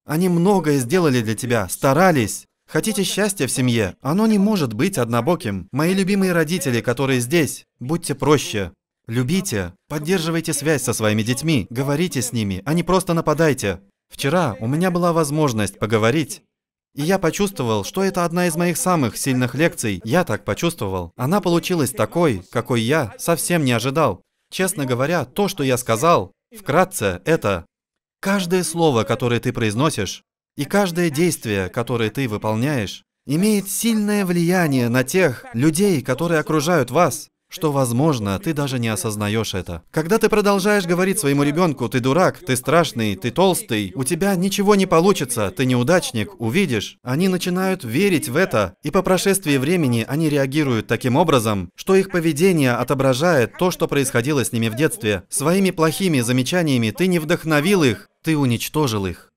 Они многое сделали для тебя, старались. Хотите счастья в семье? Оно не может быть однобоким. Мои любимые родители, которые здесь, будьте проще. Любите, поддерживайте связь со своими детьми, говорите с ними, а не просто нападайте. Вчера у меня была возможность поговорить и я почувствовал, что это одна из моих самых сильных лекций. Я так почувствовал. Она получилась такой, какой я совсем не ожидал. Честно говоря, то, что я сказал, вкратце, это... Каждое слово, которое ты произносишь, и каждое действие, которое ты выполняешь, имеет сильное влияние на тех людей, которые окружают вас что, возможно, ты даже не осознаешь это. Когда ты продолжаешь говорить своему ребенку, ты дурак, ты страшный, ты толстый, у тебя ничего не получится, ты неудачник, увидишь, они начинают верить в это, и по прошествии времени они реагируют таким образом, что их поведение отображает то, что происходило с ними в детстве. Своими плохими замечаниями ты не вдохновил их, ты уничтожил их.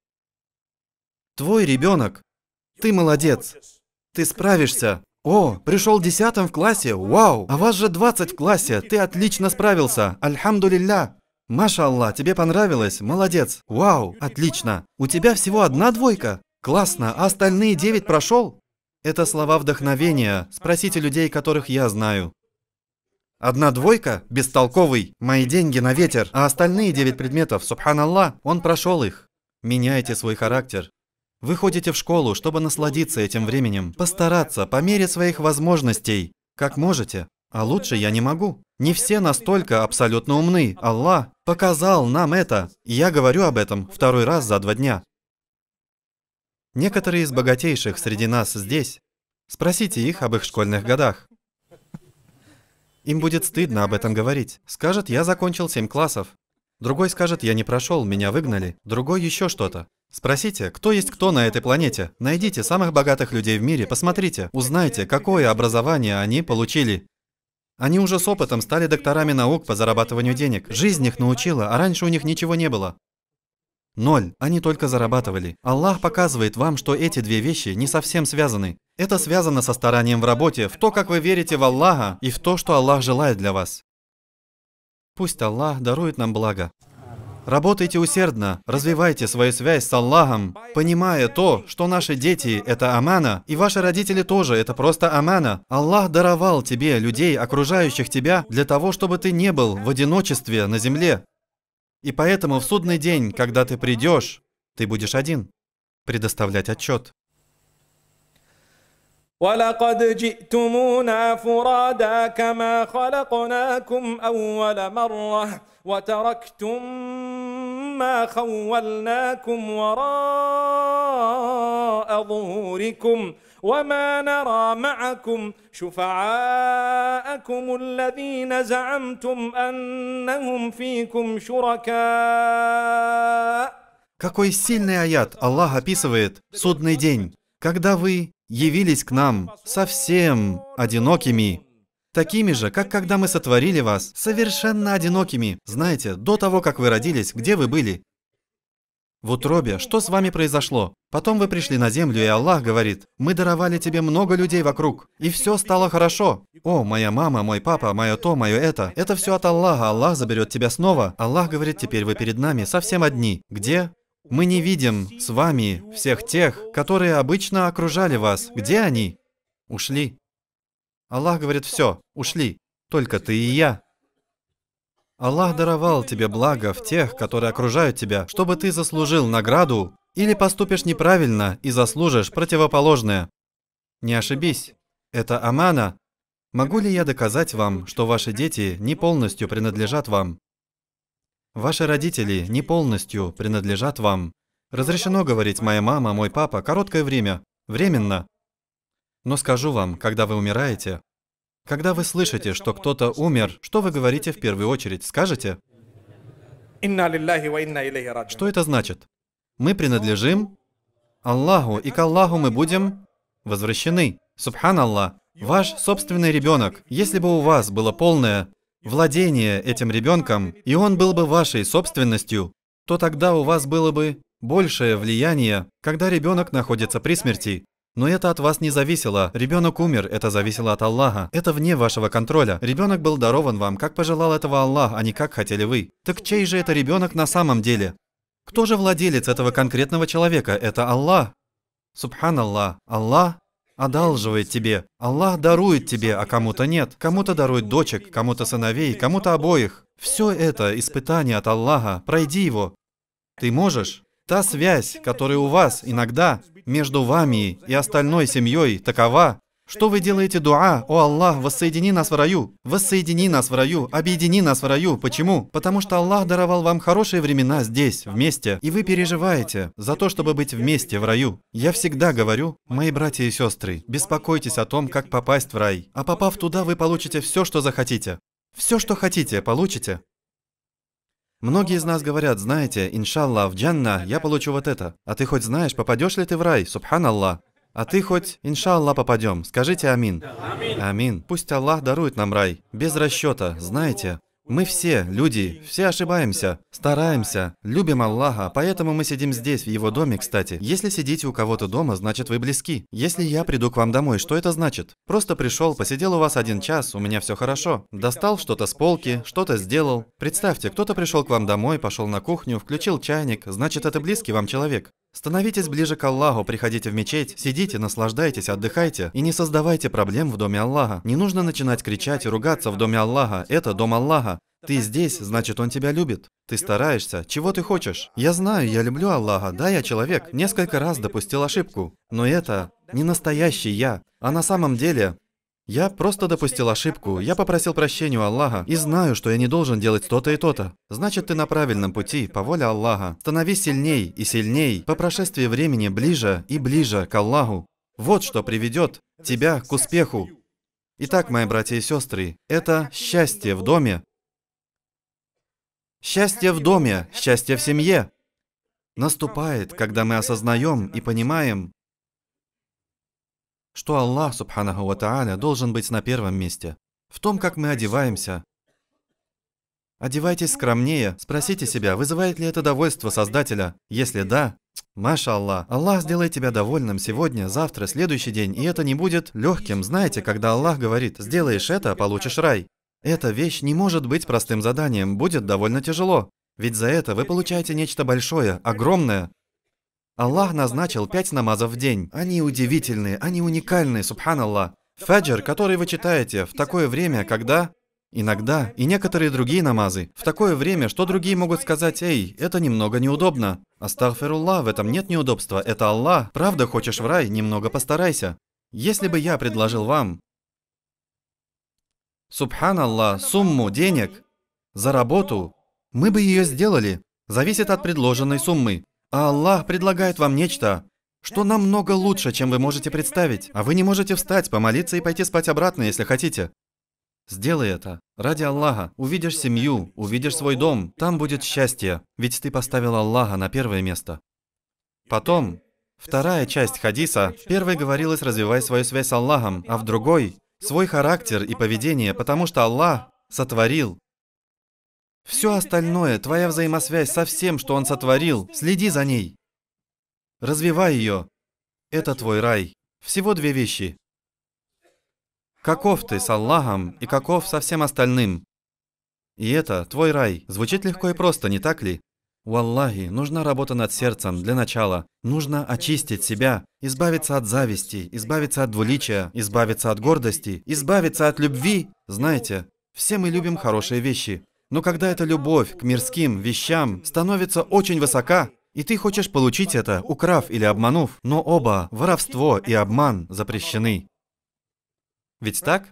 Твой ребенок, ты молодец, ты справишься, о, пришел десятым в классе, вау! А вас же 20 в классе, ты отлично справился, альхамдулилля! Маша Аллах, тебе понравилось? Молодец! Вау, отлично! У тебя всего одна двойка? Классно, а остальные девять прошел? Это слова вдохновения, спросите людей, которых я знаю. Одна двойка? Бестолковый. Мои деньги на ветер. А остальные девять предметов, субханаллах, он прошел их. Меняйте свой характер. Вы ходите в школу, чтобы насладиться этим временем, постараться по мере своих возможностей, как можете. А лучше я не могу. Не все настолько абсолютно умны. Аллах показал нам это. я говорю об этом второй раз за два дня. Некоторые из богатейших среди нас здесь. Спросите их об их школьных годах. Им будет стыдно об этом говорить. Скажет, я закончил семь классов. Другой скажет, я не прошел, меня выгнали. Другой еще что-то. Спросите, кто есть кто на этой планете. Найдите самых богатых людей в мире, посмотрите, узнайте, какое образование они получили. Они уже с опытом стали докторами наук по зарабатыванию денег. Жизнь их научила, а раньше у них ничего не было. Ноль. Они только зарабатывали. Аллах показывает вам, что эти две вещи не совсем связаны. Это связано со старанием в работе, в то, как вы верите в Аллаха и в то, что Аллах желает для вас. Пусть Аллах дарует нам благо. Работайте усердно, развивайте свою связь с Аллахом, понимая то, что наши дети – это амана, и ваши родители тоже – это просто амана. Аллах даровал тебе людей, окружающих тебя, для того, чтобы ты не был в одиночестве на земле. И поэтому в судный день, когда ты придешь, ты будешь один. Предоставлять отчет. ولقد جئتمونا فرادا كما خلقناكم أول مرة وتركتم ما خولناكم وراء ظهوركم وما نرى معكم شفعاءكم الذين زعمتم أنهم فيكم شركاء Какой сильный аят Аллах описывает судный день, когда вы явились к нам совсем одинокими, такими же, как когда мы сотворили вас, совершенно одинокими. Знаете, до того, как вы родились, где вы были? В утробе, что с вами произошло? Потом вы пришли на землю, и Аллах говорит, «Мы даровали тебе много людей вокруг, и все стало хорошо. О, моя мама, мой папа, мое то, мое это. Это все от Аллаха, Аллах заберет тебя снова. Аллах говорит, теперь вы перед нами совсем одни. Где мы не видим с вами всех тех, которые обычно окружали вас. Где они? Ушли. Аллах говорит, все, ушли. Только ты и я. Аллах даровал тебе благо в тех, которые окружают тебя, чтобы ты заслужил награду или поступишь неправильно и заслужишь противоположное. Не ошибись. Это амана. Могу ли я доказать вам, что ваши дети не полностью принадлежат вам? Ваши родители не полностью принадлежат вам. Разрешено говорить «моя мама», «мой папа» короткое время, временно. Но скажу вам, когда вы умираете, когда вы слышите, что кто-то умер, что вы говорите в первую очередь? Скажете? Что это значит? Мы принадлежим Аллаху, и к Аллаху мы будем возвращены. Субхан Аллах. Ваш собственный ребенок, если бы у вас было полное владение этим ребенком, и он был бы вашей собственностью, то тогда у вас было бы большее влияние, когда ребенок находится при смерти. Но это от вас не зависело. Ребенок умер, это зависело от Аллаха. Это вне вашего контроля. Ребенок был дарован вам, как пожелал этого Аллах, а не как хотели вы. Так чей же это ребенок на самом деле? Кто же владелец этого конкретного человека? Это Аллах. Субханаллах. Аллах одалживает тебе. Аллах дарует тебе, а кому-то нет. Кому-то дарует дочек, кому-то сыновей, кому-то обоих. Все это испытание от Аллаха. Пройди его. Ты можешь? Та связь, которая у вас иногда между вами и остальной семьей такова, что вы делаете дуа? О Аллах, воссоедини нас в раю. Воссоедини нас в раю. Объедини нас в раю. Почему? Потому что Аллах даровал вам хорошие времена здесь, вместе. И вы переживаете за то, чтобы быть вместе в раю. Я всегда говорю, мои братья и сестры, беспокойтесь о том, как попасть в рай. А попав туда, вы получите все, что захотите. Все, что хотите, получите. Многие из нас говорят, знаете, иншалла, в джанна я получу вот это. А ты хоть знаешь, попадешь ли ты в рай, субханаллах? А ты хоть, иншаллах, попадем. Скажите амин. Амин. Пусть Аллах дарует нам рай. Без расчета, знаете. Мы все, люди, все ошибаемся, стараемся, любим Аллаха, поэтому мы сидим здесь, в его доме, кстати. Если сидите у кого-то дома, значит вы близки. Если я приду к вам домой, что это значит? Просто пришел, посидел у вас один час, у меня все хорошо. Достал что-то с полки, что-то сделал. Представьте, кто-то пришел к вам домой, пошел на кухню, включил чайник, значит это близкий вам человек. Становитесь ближе к Аллаху, приходите в мечеть, сидите, наслаждайтесь, отдыхайте и не создавайте проблем в доме Аллаха. Не нужно начинать кричать и ругаться в доме Аллаха. Это дом Аллаха. Ты здесь, значит, он тебя любит. Ты стараешься. Чего ты хочешь? Я знаю, я люблю Аллаха. Да, я человек. Несколько раз допустил ошибку. Но это не настоящий я. А на самом деле я просто допустил ошибку, я попросил прощения у Аллаха и знаю, что я не должен делать то-то и то-то. Значит, ты на правильном пути, по воле Аллаха. Становись сильней и сильней, по прошествии времени ближе и ближе к Аллаху. Вот что приведет тебя к успеху. Итак, мои братья и сестры, это счастье в доме. Счастье в доме, счастье в семье. Наступает, когда мы осознаем и понимаем, что Аллах, субханаху ва та'аля, должен быть на первом месте. В том, как мы одеваемся. Одевайтесь скромнее, спросите себя, вызывает ли это довольство Создателя. Если да, Маша Аллах, Аллах сделает тебя довольным сегодня, завтра, следующий день, и это не будет легким. Знаете, когда Аллах говорит, сделаешь это, получишь рай. Эта вещь не может быть простым заданием, будет довольно тяжело. Ведь за это вы получаете нечто большое, огромное, Аллах назначил пять намазов в день. Они удивительные, они уникальные, субханаллах. Фаджр, который вы читаете, в такое время, когда... Иногда, и некоторые другие намазы, в такое время, что другие могут сказать, «Эй, это немного неудобно». Астагфируллах. в этом нет неудобства, это Аллах. Правда, хочешь в рай, немного постарайся. Если бы я предложил вам, субханаллах, сумму денег за работу, мы бы ее сделали. Зависит от предложенной суммы. Аллах предлагает вам нечто, что намного лучше, чем вы можете представить. А вы не можете встать, помолиться и пойти спать обратно, если хотите. Сделай это. Ради Аллаха. Увидишь семью, увидишь свой дом. Там будет счастье, ведь ты поставил Аллаха на первое место. Потом, вторая часть хадиса, в первой говорилось «развивай свою связь с Аллахом», а в другой – свой характер и поведение, потому что Аллах сотворил все остальное, твоя взаимосвязь со всем, что Он сотворил, следи за ней. Развивай ее. Это твой рай. Всего две вещи. Каков ты с Аллахом и каков со всем остальным. И это твой рай. Звучит легко и просто, не так ли? У Аллахи нужна работа над сердцем для начала. Нужно очистить себя, избавиться от зависти, избавиться от двуличия, избавиться от гордости, избавиться от любви. Знаете, все мы любим хорошие вещи. Но когда эта любовь к мирским вещам становится очень высока, и ты хочешь получить это, украв или обманув, но оба, воровство и обман, запрещены. Ведь так?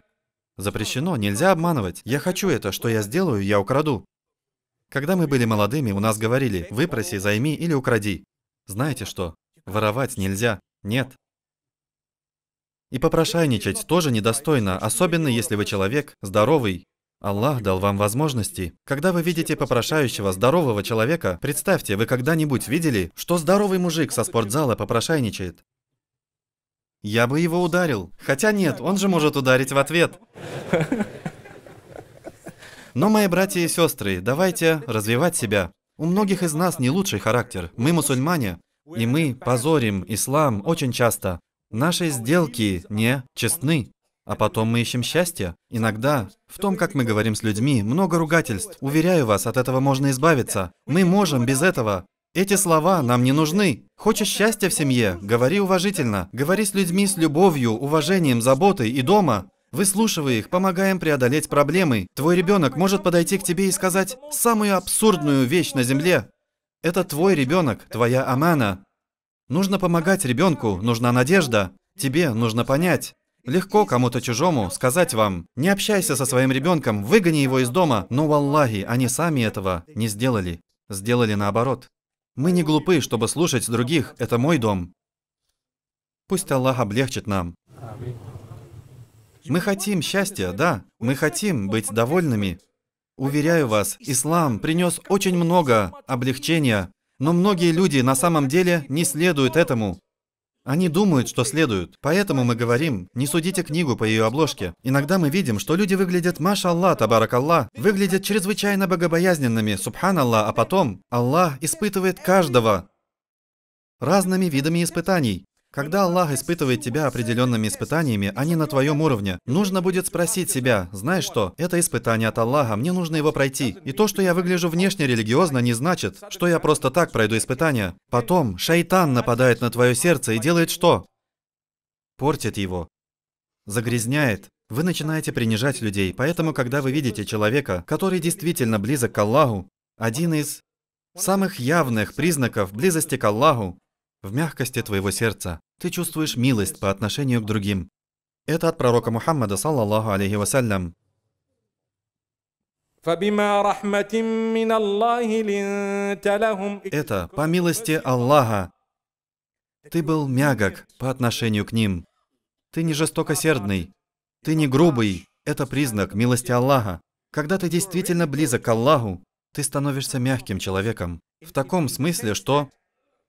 Запрещено, нельзя обманывать. Я хочу это, что я сделаю, я украду. Когда мы были молодыми, у нас говорили «выпроси, займи или укради». Знаете что? Воровать нельзя. Нет. И попрошайничать тоже недостойно, особенно если вы человек здоровый, Аллах дал вам возможности. Когда вы видите попрошающего здорового человека, представьте, вы когда-нибудь видели, что здоровый мужик со спортзала попрошайничает? Я бы его ударил. Хотя нет, он же может ударить в ответ. Но, мои братья и сестры, давайте развивать себя. У многих из нас не лучший характер. Мы мусульмане, и мы позорим ислам очень часто. Наши сделки не честны. А потом мы ищем счастье. Иногда, в том, как мы говорим с людьми, много ругательств. Уверяю вас, от этого можно избавиться. Мы можем без этого. Эти слова нам не нужны. Хочешь счастья в семье? Говори уважительно. Говори с людьми с любовью, уважением, заботой и дома. Выслушивая их, помогаем преодолеть проблемы. Твой ребенок может подойти к тебе и сказать самую абсурдную вещь на земле. Это твой ребенок, твоя амана. Нужно помогать ребенку, нужна надежда. Тебе нужно понять. Легко кому-то чужому сказать вам, не общайся со своим ребенком, выгони его из дома, но в Аллахе они сами этого не сделали. Сделали наоборот. Мы не глупы, чтобы слушать других, это мой дом. Пусть Аллах облегчит нам. Мы хотим счастья, да, мы хотим быть довольными. Уверяю вас, ислам принес очень много облегчения, но многие люди на самом деле не следуют этому. Они думают, что следуют. Поэтому мы говорим, не судите книгу по ее обложке. Иногда мы видим, что люди выглядят машалла, табарак Аллах, выглядят чрезвычайно богобоязненными, субханаллах, а потом Аллах испытывает каждого разными видами испытаний. Когда Аллах испытывает тебя определенными испытаниями, они на твоем уровне. Нужно будет спросить себя, знаешь что, это испытание от Аллаха, мне нужно его пройти. И то, что я выгляжу внешне религиозно, не значит, что я просто так пройду испытание. Потом шайтан нападает на твое сердце и делает что? Портит его. Загрязняет. Вы начинаете принижать людей, поэтому, когда вы видите человека, который действительно близок к Аллаху, один из самых явных признаков близости к Аллаху в мягкости твоего сердца. Ты чувствуешь милость по отношению к другим. Это от пророка Мухаммада, саллаллаху алейхи вассалям. Это по милости Аллаха. Ты был мягок по отношению к ним. Ты не жестокосердный. Ты не грубый. Это признак милости Аллаха. Когда ты действительно близок к Аллаху, ты становишься мягким человеком. В таком смысле, что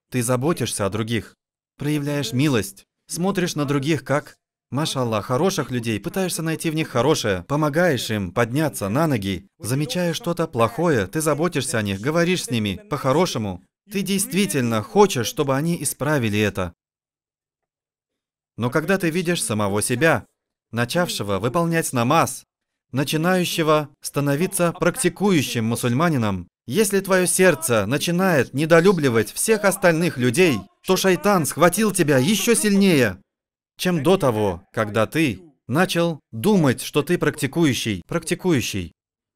ты заботишься о других, проявляешь милость, смотришь на других как... Машаллах, хороших людей, пытаешься найти в них хорошее, помогаешь им подняться на ноги, замечаешь что-то плохое, ты заботишься о них, говоришь с ними, по-хорошему. Ты действительно хочешь, чтобы они исправили это. Но когда ты видишь самого себя, начавшего выполнять намаз, начинающего становиться практикующим мусульманином, если твое сердце начинает недолюбливать всех остальных людей, то шайтан схватил тебя еще сильнее, чем до того, когда ты начал думать, что ты практикующий, практикующий.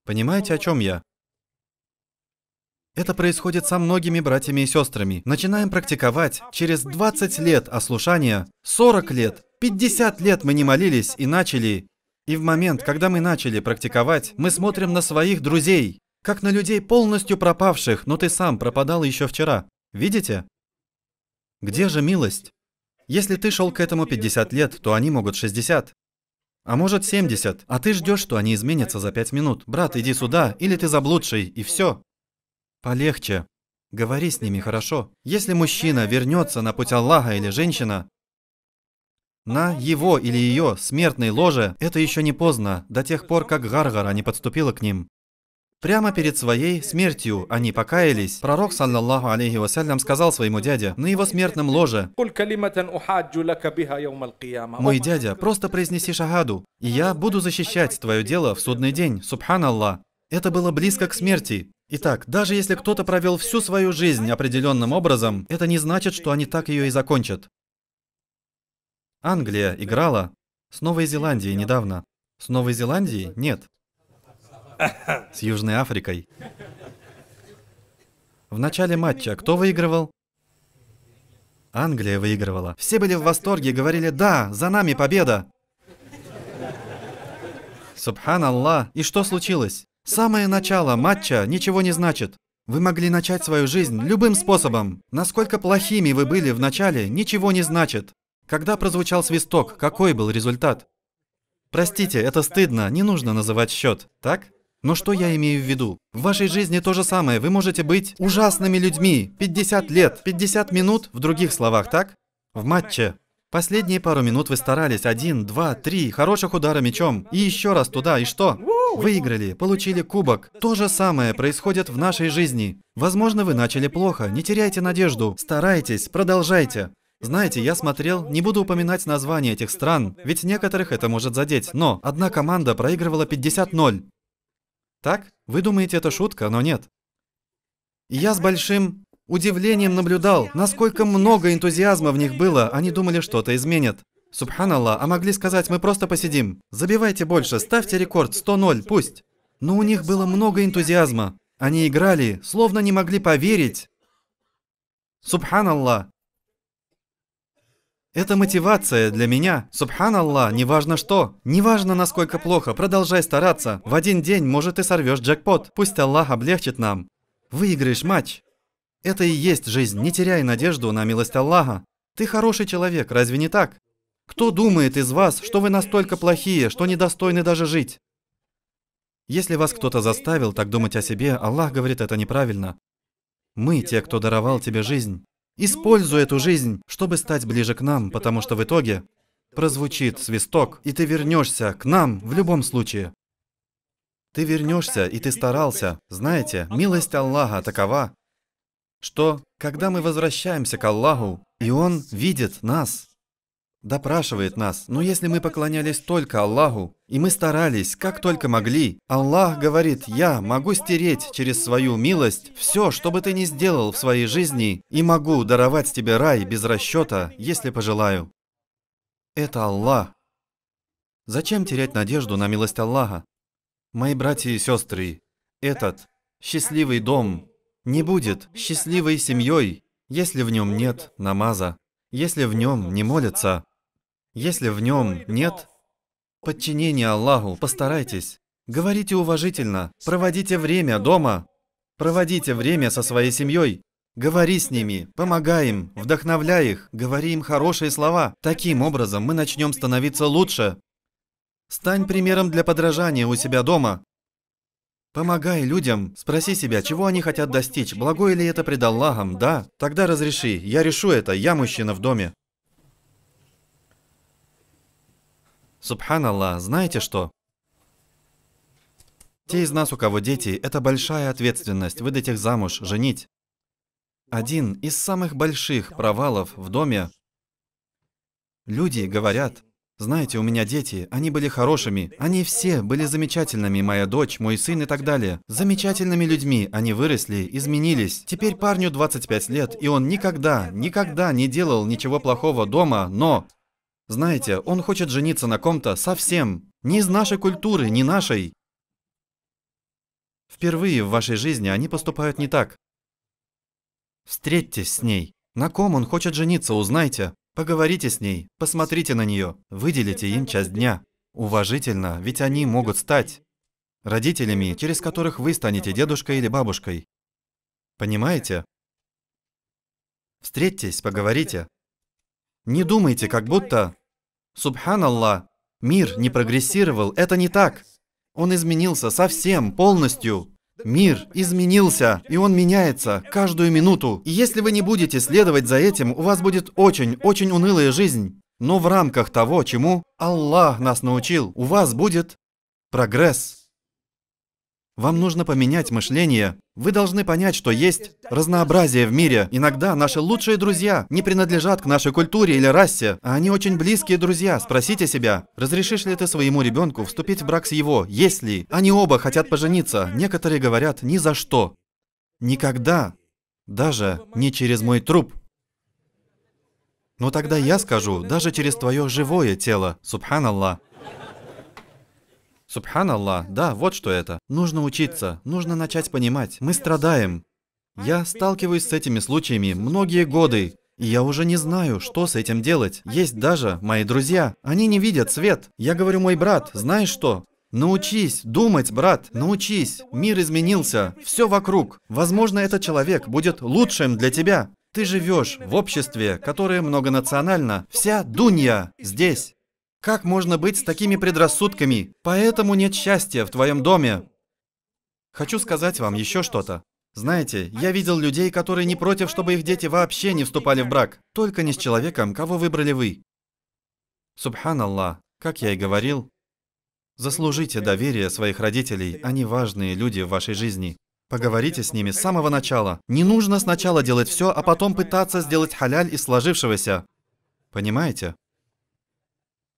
Понимаете, о чем я? Это происходит со многими братьями и сестрами. Начинаем практиковать. Через 20 лет ослушания, 40 лет, 50 лет мы не молились и начали. И в момент, когда мы начали практиковать, мы смотрим на своих друзей, как на людей полностью пропавших, но ты сам пропадал еще вчера. Видите? Где же милость? Если ты шел к этому 50 лет, то они могут 60. А может 70, а ты ждешь, что они изменятся за 5 минут. Брат, иди сюда, или ты заблудший, и все. Полегче. Говори с ними хорошо. Если мужчина вернется на путь Аллаха или женщина, на его или ее смертной ложе это еще не поздно, до тех пор, как Гаргара не подступила к ним. Прямо перед своей смертью они покаялись. Пророк, саллаллаху алейхи вассалям, сказал своему дяде на его смертном ложе, «Мой дядя, просто произнеси шагаду, и я буду защищать твое дело в судный день, субханаллах». Это было близко к смерти. Итак, даже если кто-то провел всю свою жизнь определенным образом, это не значит, что они так ее и закончат. Англия играла с Новой Зеландией недавно. С Новой Зеландией? Нет с Южной Африкой. В начале матча кто выигрывал? Англия выигрывала. Все были в восторге, и говорили «Да, за нами победа!» Субхан Аллах! И что случилось? Самое начало матча ничего не значит. Вы могли начать свою жизнь любым способом. Насколько плохими вы были в начале, ничего не значит. Когда прозвучал свисток, какой был результат? Простите, это стыдно, не нужно называть счет, так? Но ну что я имею в виду? В вашей жизни то же самое. Вы можете быть ужасными людьми. 50 лет, 50 минут, в других словах, так? В матче. Последние пару минут вы старались. Один, два, три. Хороших удара мечом. И еще раз туда. И что? Выиграли, получили кубок. То же самое происходит в нашей жизни. Возможно, вы начали плохо. Не теряйте надежду. Старайтесь, продолжайте. Знаете, я смотрел, не буду упоминать названия этих стран, ведь некоторых это может задеть, но одна команда проигрывала 50-0. Так? Вы думаете, это шутка, но нет. И я с большим удивлением наблюдал, насколько много энтузиазма в них было. Они думали, что-то изменят. Субханаллах, а могли сказать, мы просто посидим. Забивайте больше, ставьте рекорд 100-0, пусть. Но у них было много энтузиазма. Они играли, словно не могли поверить. Субханаллах, это мотивация для меня. Субханаллах, неважно что. Неважно, насколько плохо, продолжай стараться. В один день, может, ты сорвешь джекпот. Пусть Аллах облегчит нам. Выиграешь матч. Это и есть жизнь. Не теряй надежду на милость Аллаха. Ты хороший человек, разве не так? Кто думает из вас, что вы настолько плохие, что недостойны даже жить? Если вас кто-то заставил так думать о себе, Аллах говорит это неправильно. Мы те, кто даровал тебе жизнь. Используй эту жизнь, чтобы стать ближе к нам, потому что в итоге прозвучит свисток, и ты вернешься к нам в любом случае. Ты вернешься, и ты старался. Знаете, милость Аллаха такова, что когда мы возвращаемся к Аллаху, и Он видит нас, допрашивает нас, но если мы поклонялись только Аллаху, и мы старались, как только могли, Аллах говорит, я могу стереть через свою милость все, что бы ты ни сделал в своей жизни, и могу даровать тебе рай без расчета, если пожелаю. Это Аллах. Зачем терять надежду на милость Аллаха? Мои братья и сестры, этот счастливый дом не будет счастливой семьей, если в нем нет намаза, если в нем не молятся, если в нем нет подчинения Аллаху, постарайтесь. Говорите уважительно, проводите время дома, проводите время со своей семьей, говори с ними, помогай им, вдохновляй их, говори им хорошие слова. Таким образом мы начнем становиться лучше. Стань примером для подражания у себя дома. Помогай людям, спроси себя, чего они хотят достичь, благое ли это пред Аллахом, да? Тогда разреши, я решу это, я мужчина в доме. Субханаллах, знаете что? Те из нас, у кого дети, это большая ответственность выдать их замуж, женить. Один из самых больших провалов в доме. Люди говорят, знаете, у меня дети, они были хорошими, они все были замечательными, моя дочь, мой сын и так далее. Замечательными людьми, они выросли, изменились. Теперь парню 25 лет, и он никогда, никогда не делал ничего плохого дома, но знаете, он хочет жениться на ком-то совсем. Не из нашей культуры, не нашей. Впервые в вашей жизни они поступают не так. Встретьтесь с ней. На ком он хочет жениться, узнайте. Поговорите с ней, посмотрите на нее, выделите им часть дня. Уважительно, ведь они могут стать родителями, через которых вы станете дедушкой или бабушкой. Понимаете? Встретьтесь, поговорите. Не думайте, как будто Субханаллах, мир не прогрессировал, это не так. Он изменился совсем, полностью. Мир изменился, и он меняется каждую минуту. И если вы не будете следовать за этим, у вас будет очень, очень унылая жизнь. Но в рамках того, чему Аллах нас научил, у вас будет прогресс. Вам нужно поменять мышление. Вы должны понять, что есть разнообразие в мире. Иногда наши лучшие друзья не принадлежат к нашей культуре или расе, а они очень близкие друзья. Спросите себя, разрешишь ли ты своему ребенку вступить в брак с его, если они оба хотят пожениться. Некоторые говорят ни за что. Никогда. Даже не через мой труп. Но тогда я скажу, даже через твое живое тело. Субханаллах. Субханаллах, да, вот что это. Нужно учиться, нужно начать понимать. Мы страдаем. Я сталкиваюсь с этими случаями многие годы, и я уже не знаю, что с этим делать. Есть даже мои друзья, они не видят свет. Я говорю, мой брат, знаешь что? Научись думать, брат, научись. Мир изменился, все вокруг. Возможно, этот человек будет лучшим для тебя. Ты живешь в обществе, которое многонационально. Вся дунья здесь. Как можно быть с такими предрассудками? Поэтому нет счастья в твоем доме. Хочу сказать вам еще что-то. Знаете, я видел людей, которые не против, чтобы их дети вообще не вступали в брак, только не с человеком, кого выбрали вы. Субханаллах, как я и говорил, заслужите доверие своих родителей, они важные люди в вашей жизни. Поговорите с ними с самого начала. Не нужно сначала делать все, а потом пытаться сделать халяль из сложившегося. Понимаете?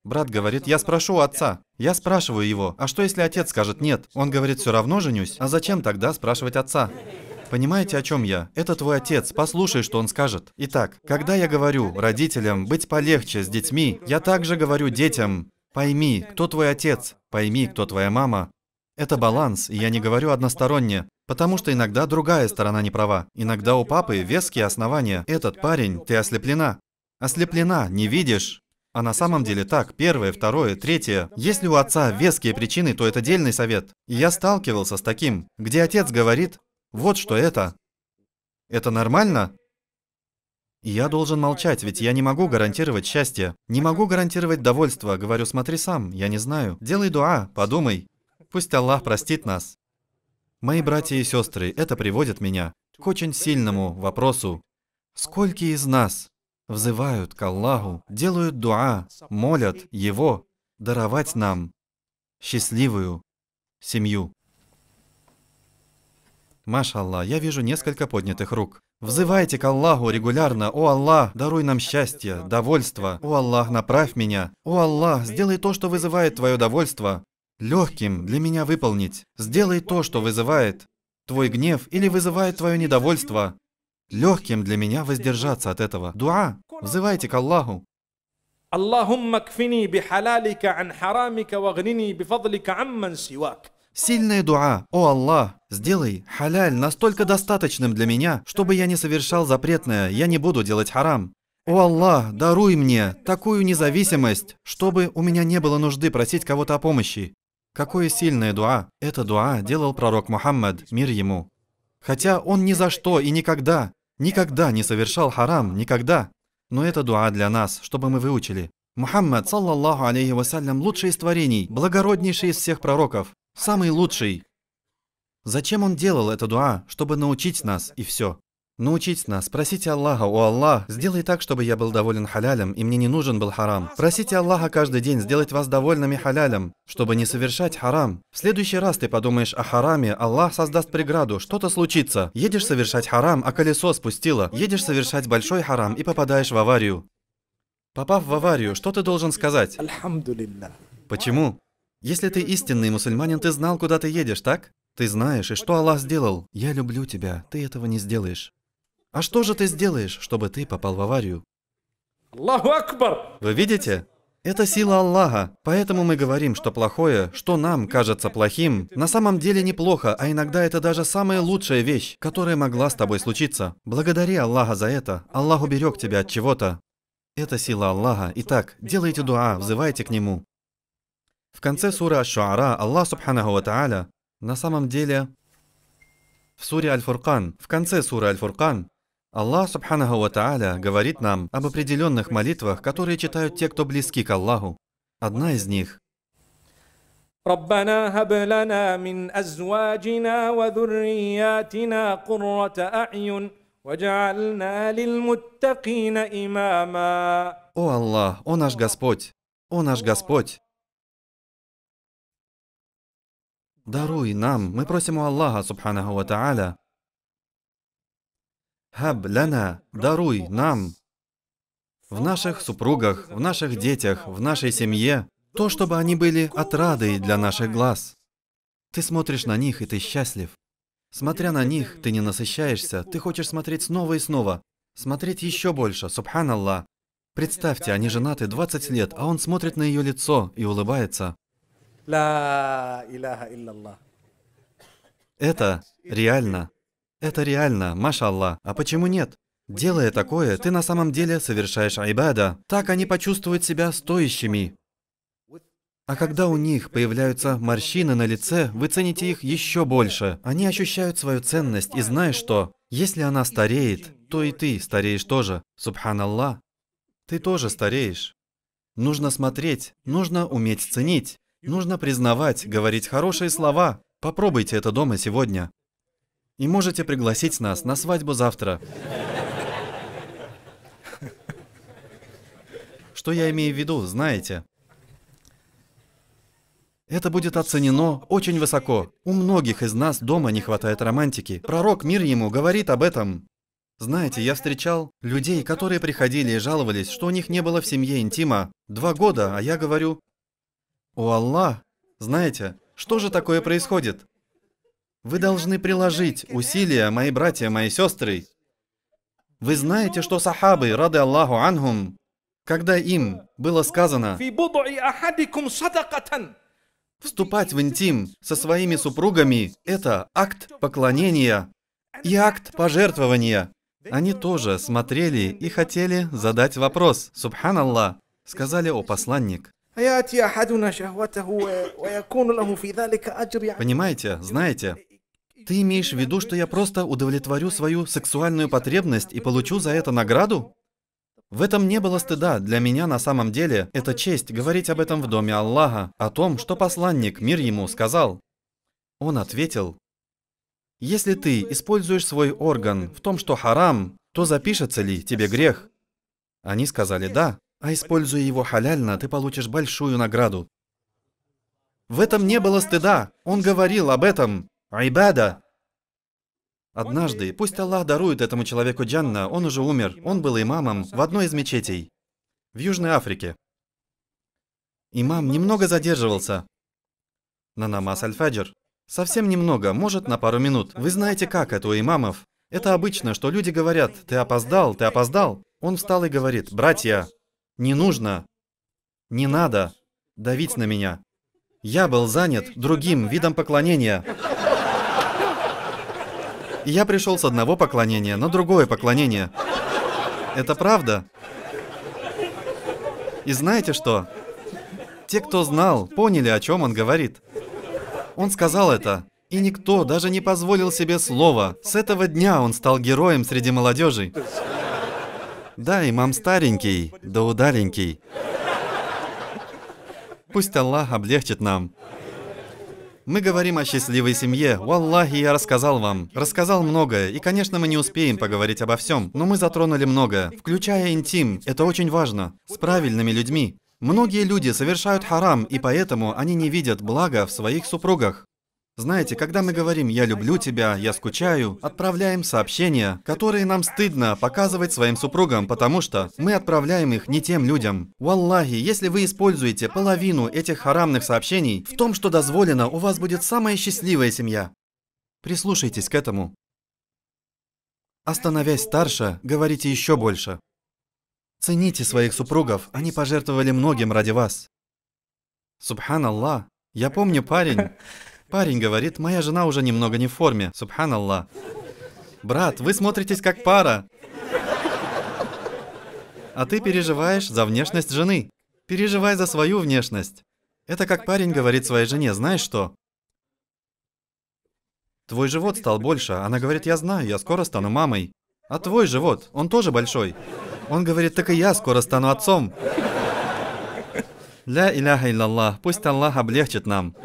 Брат говорит, я спрошу отца. Я спрашиваю его, а что если отец скажет нет? Он говорит, все равно женюсь, а зачем тогда спрашивать отца? Понимаете, о чем я? Это твой отец, послушай, что он скажет. Итак, когда я говорю родителям быть полегче с детьми, я также говорю детям, пойми, кто твой отец, пойми, кто твоя мама. Это баланс, и я не говорю односторонне, потому что иногда другая сторона не права. Иногда у папы веские основания. Этот парень, ты ослеплена. Ослеплена, не видишь. А на самом деле так, первое, второе, третье. Если у отца веские причины, то это дельный совет. И я сталкивался с таким, где отец говорит, вот что это. Это нормально? И я должен молчать, ведь я не могу гарантировать счастье. Не могу гарантировать довольство. Говорю, смотри сам, я не знаю. Делай дуа, подумай. Пусть Аллах простит нас. Мои братья и сестры, это приводит меня к очень сильному вопросу. Сколько из нас взывают к Аллаху, делают дуа, молят Его даровать нам счастливую семью. Машаллах, я вижу несколько поднятых рук. Взывайте к Аллаху регулярно. О Аллах, даруй нам счастье, довольство. О Аллах, направь меня. О Аллах, сделай то, что вызывает твое довольство. Легким для меня выполнить. Сделай то, что вызывает твой гнев или вызывает твое недовольство легким для меня воздержаться от этого. Дуа, взывайте к Аллаху. Сильная дуа, о Аллах, сделай халяль настолько достаточным для меня, чтобы я не совершал запретное, я не буду делать харам. О Аллах, даруй мне такую независимость, чтобы у меня не было нужды просить кого-то о помощи. Какое сильное дуа! Это дуа делал пророк Мухаммад, мир ему. Хотя он ни за что и никогда Никогда не совершал харам, никогда. Но это дуа для нас, чтобы мы выучили. Мухаммад, саллаллаху алейхи вассалям, лучший из творений, благороднейший из всех пророков, самый лучший. Зачем он делал это дуа? Чтобы научить нас, и все. Научить нас. Просите Аллаха, о Аллах, сделай так, чтобы я был доволен халялем, и мне не нужен был харам. Просите Аллаха каждый день сделать вас довольными халялем, чтобы не совершать харам. В следующий раз ты подумаешь о хараме, Аллах создаст преграду, что-то случится. Едешь совершать харам, а колесо спустило. Едешь совершать большой харам и попадаешь в аварию. Попав в аварию, что ты должен сказать? Почему? Если ты истинный мусульманин, ты знал, куда ты едешь, так? Ты знаешь, и что Аллах сделал? Я люблю тебя, ты этого не сделаешь. А что же ты сделаешь, чтобы ты попал в аварию? Аллаху Акбар! Вы видите? Это сила Аллаха, поэтому мы говорим, что плохое, что нам кажется плохим, на самом деле неплохо, а иногда это даже самая лучшая вещь, которая могла с тобой случиться. Благодари Аллаха за это, Аллах уберег тебя от чего-то. Это сила Аллаха. Итак, делайте дуа, взывайте к Нему. В конце суры Аш-Шуара Аллах Субханаху Ва на самом деле в суре Аль-Фуркан, в конце суры Аль-Фуркан, Аллах, субханаху ва та'аля, говорит нам об определенных молитвах, которые читают те, кто близки к Аллаху. Одна из них О Аллах, О наш Господь, О наш Господь, даруй нам, мы просим у Аллаха, субханаху ва та'аля, Хаб ляна, даруй нам, в наших супругах, в наших детях, в нашей семье, то, чтобы они были отрадой для наших глаз. Ты смотришь на них, и ты счастлив. Смотря на них, ты не насыщаешься, ты хочешь смотреть снова и снова, смотреть еще больше, субханаллах. Представьте, они женаты 20 лет, а он смотрит на ее лицо и улыбается. Это реально. Это реально, машалла. А почему нет? Делая такое, ты на самом деле совершаешь айбада. Так они почувствуют себя стоящими. А когда у них появляются морщины на лице, вы цените их еще больше. Они ощущают свою ценность и знаешь что? Если она стареет, то и ты стареешь тоже. Субханаллах. Ты тоже стареешь. Нужно смотреть, нужно уметь ценить, нужно признавать, говорить хорошие слова. Попробуйте это дома сегодня. И можете пригласить нас на свадьбу завтра. Что я имею в виду, знаете? Это будет оценено очень высоко. У многих из нас дома не хватает романтики. Пророк, мир ему, говорит об этом. Знаете, я встречал людей, которые приходили и жаловались, что у них не было в семье интима. Два года, а я говорю, «О Аллах! Знаете, что же такое происходит? Вы должны приложить усилия, мои братья, мои сестры. Вы знаете, что сахабы, рады Аллаху ангум, когда им было сказано вступать в интим со своими супругами, это акт поклонения и акт пожертвования. Они тоже смотрели и хотели задать вопрос. Субханаллах, сказали о посланник. Понимаете, знаете, ты имеешь в виду, что я просто удовлетворю свою сексуальную потребность и получу за это награду? В этом не было стыда. Для меня на самом деле это честь говорить об этом в доме Аллаха, о том, что посланник, мир ему, сказал. Он ответил, «Если ты используешь свой орган в том, что харам, то запишется ли тебе грех?» Они сказали «да», а используя его халяльно, ты получишь большую награду. В этом не было стыда. Он говорил об этом. Айбада! Однажды, пусть Аллах дарует этому человеку Джанна, он уже умер, он был имамом в одной из мечетей в Южной Африке. Имам немного задерживался на намаз аль-фаджр. Совсем немного, может на пару минут. Вы знаете как это у имамов? Это обычно, что люди говорят, ты опоздал, ты опоздал. Он встал и говорит, братья, не нужно, не надо давить на меня. Я был занят другим видом поклонения. Я пришел с одного поклонения на другое поклонение. Это правда. И знаете что? Те, кто знал, поняли, о чем он говорит. Он сказал это, и никто даже не позволил себе слова. С этого дня он стал героем среди молодежи. Да, имам старенький, да удаленький. Пусть Аллах облегчит нам. Мы говорим о счастливой семье. Валлахи, я рассказал вам. Рассказал многое. И, конечно, мы не успеем поговорить обо всем, но мы затронули многое, включая интим. Это очень важно. С правильными людьми. Многие люди совершают харам, и поэтому они не видят блага в своих супругах. Знаете, когда мы говорим «я люблю тебя», «я скучаю», отправляем сообщения, которые нам стыдно показывать своим супругам, потому что мы отправляем их не тем людям. Валлахи, если вы используете половину этих харамных сообщений, в том, что дозволено, у вас будет самая счастливая семья. Прислушайтесь к этому. Остановясь старше, говорите еще больше. Цените своих супругов, они пожертвовали многим ради вас. Субханаллах, я помню парень, Парень говорит, моя жена уже немного не в форме, субханаллах. Брат, вы смотритесь как пара. А ты переживаешь за внешность жены. Переживай за свою внешность. Это как парень говорит своей жене, знаешь что? Твой живот стал больше. Она говорит, я знаю, я скоро стану мамой. А твой живот, он тоже большой. Он говорит, так и я скоро стану отцом. Ля иляха иллаллах, пусть Аллах облегчит нам.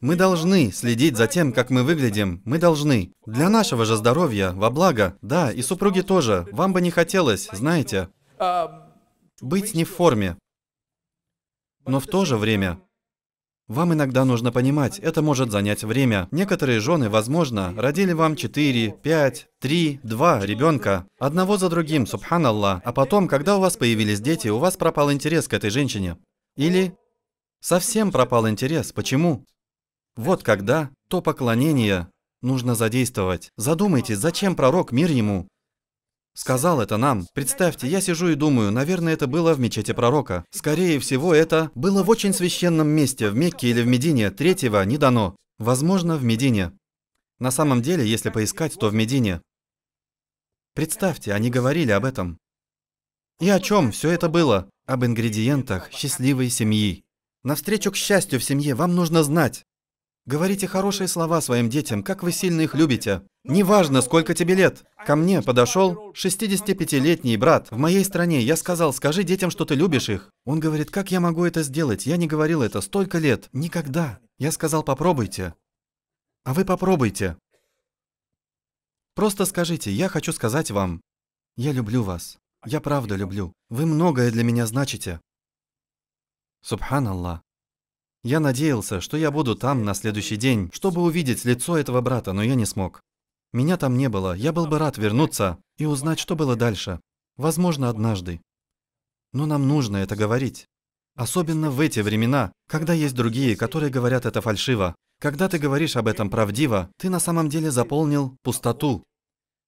Мы должны следить за тем, как мы выглядим. Мы должны. Для нашего же здоровья, во благо. Да, и супруги тоже. Вам бы не хотелось, знаете, быть не в форме. Но в то же время вам иногда нужно понимать, это может занять время. Некоторые жены, возможно, родили вам 4, 5, 3, 2 ребенка. Одного за другим, субханаллах. А потом, когда у вас появились дети, у вас пропал интерес к этой женщине. Или совсем пропал интерес. Почему? Вот когда то поклонение нужно задействовать. Задумайтесь, зачем пророк, мир ему, Сказал это нам. Представьте, я сижу и думаю, наверное, это было в мечети пророка. Скорее всего, это было в очень священном месте, в Мекке или в Медине. Третьего не дано. Возможно, в Медине. На самом деле, если поискать, то в Медине. Представьте, они говорили об этом. И о чем все это было? Об ингредиентах счастливой семьи. Навстречу к счастью в семье вам нужно знать, Говорите хорошие слова своим детям, как вы сильно их любите. Неважно, сколько тебе лет. Ко мне подошел 65-летний брат. В моей стране я сказал, скажи детям, что ты любишь их. Он говорит, как я могу это сделать? Я не говорил это столько лет. Никогда. Я сказал, попробуйте. А вы попробуйте. Просто скажите, я хочу сказать вам. Я люблю вас. Я правда люблю. Вы многое для меня значите. Субханаллах. Я надеялся, что я буду там на следующий день, чтобы увидеть лицо этого брата, но я не смог. Меня там не было, я был бы рад вернуться и узнать, что было дальше. Возможно, однажды. Но нам нужно это говорить. Особенно в эти времена, когда есть другие, которые говорят это фальшиво. Когда ты говоришь об этом правдиво, ты на самом деле заполнил пустоту.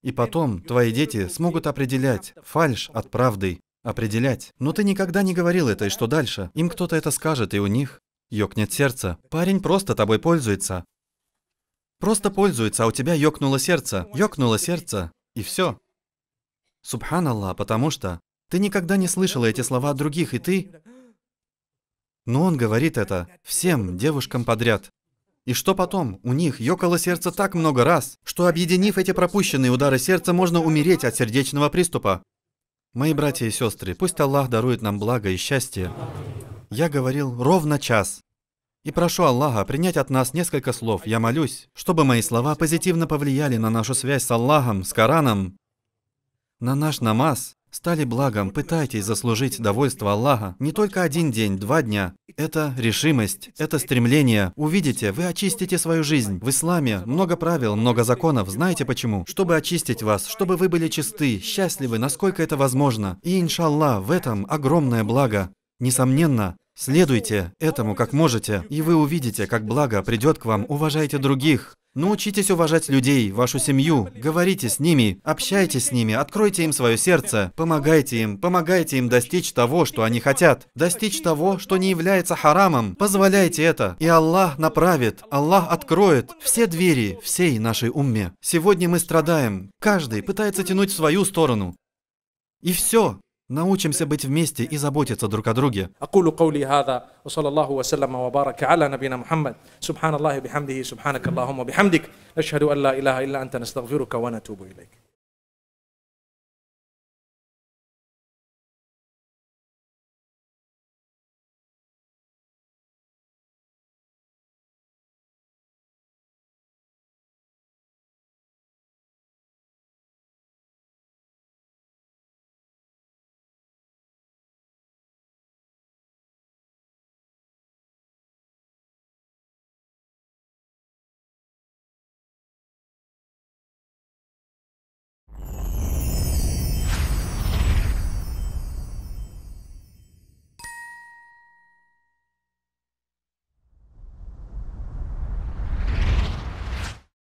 И потом твои дети смогут определять фальш от правды, определять. Но ты никогда не говорил это, и что дальше? Им кто-то это скажет, и у них Ёкнет сердце. Парень просто тобой пользуется. Просто пользуется, а у тебя ёкнуло сердце. Ёкнуло сердце. И все. Субханаллах, потому что ты никогда не слышала эти слова от других, и ты... Но он говорит это всем девушкам подряд. И что потом? У них ёкало сердце так много раз, что объединив эти пропущенные удары сердца, можно умереть от сердечного приступа. Мои братья и сестры, пусть Аллах дарует нам благо и счастье. Я говорил ровно час. И прошу Аллаха принять от нас несколько слов. Я молюсь, чтобы мои слова позитивно повлияли на нашу связь с Аллахом, с Кораном, на наш намаз, стали благом, пытайтесь заслужить довольство Аллаха. Не только один день, два дня. Это решимость, это стремление. Увидите, вы очистите свою жизнь. В исламе много правил, много законов. Знаете почему? Чтобы очистить вас, чтобы вы были чисты, счастливы, насколько это возможно. И иншаллах, в этом огромное благо. Несомненно, следуйте этому как можете, и вы увидите, как благо придет к вам, уважайте других. Научитесь уважать людей, вашу семью, говорите с ними, общайтесь с ними, откройте им свое сердце, помогайте им, помогайте им достичь того, что они хотят, достичь того, что не является харамом, позволяйте это, и Аллах направит, Аллах откроет все двери всей нашей умме. Сегодня мы страдаем, каждый пытается тянуть в свою сторону. И все, Научимся быть вместе и заботиться друг о друге. أقول قولي هذا وصلى الله وسلم وبارك على نبينا محمد سبحان الله بحمده سبحانك اللهم وبحمدك نشهد أن لا إله إلا أنت نستغفرك ونتوب إليك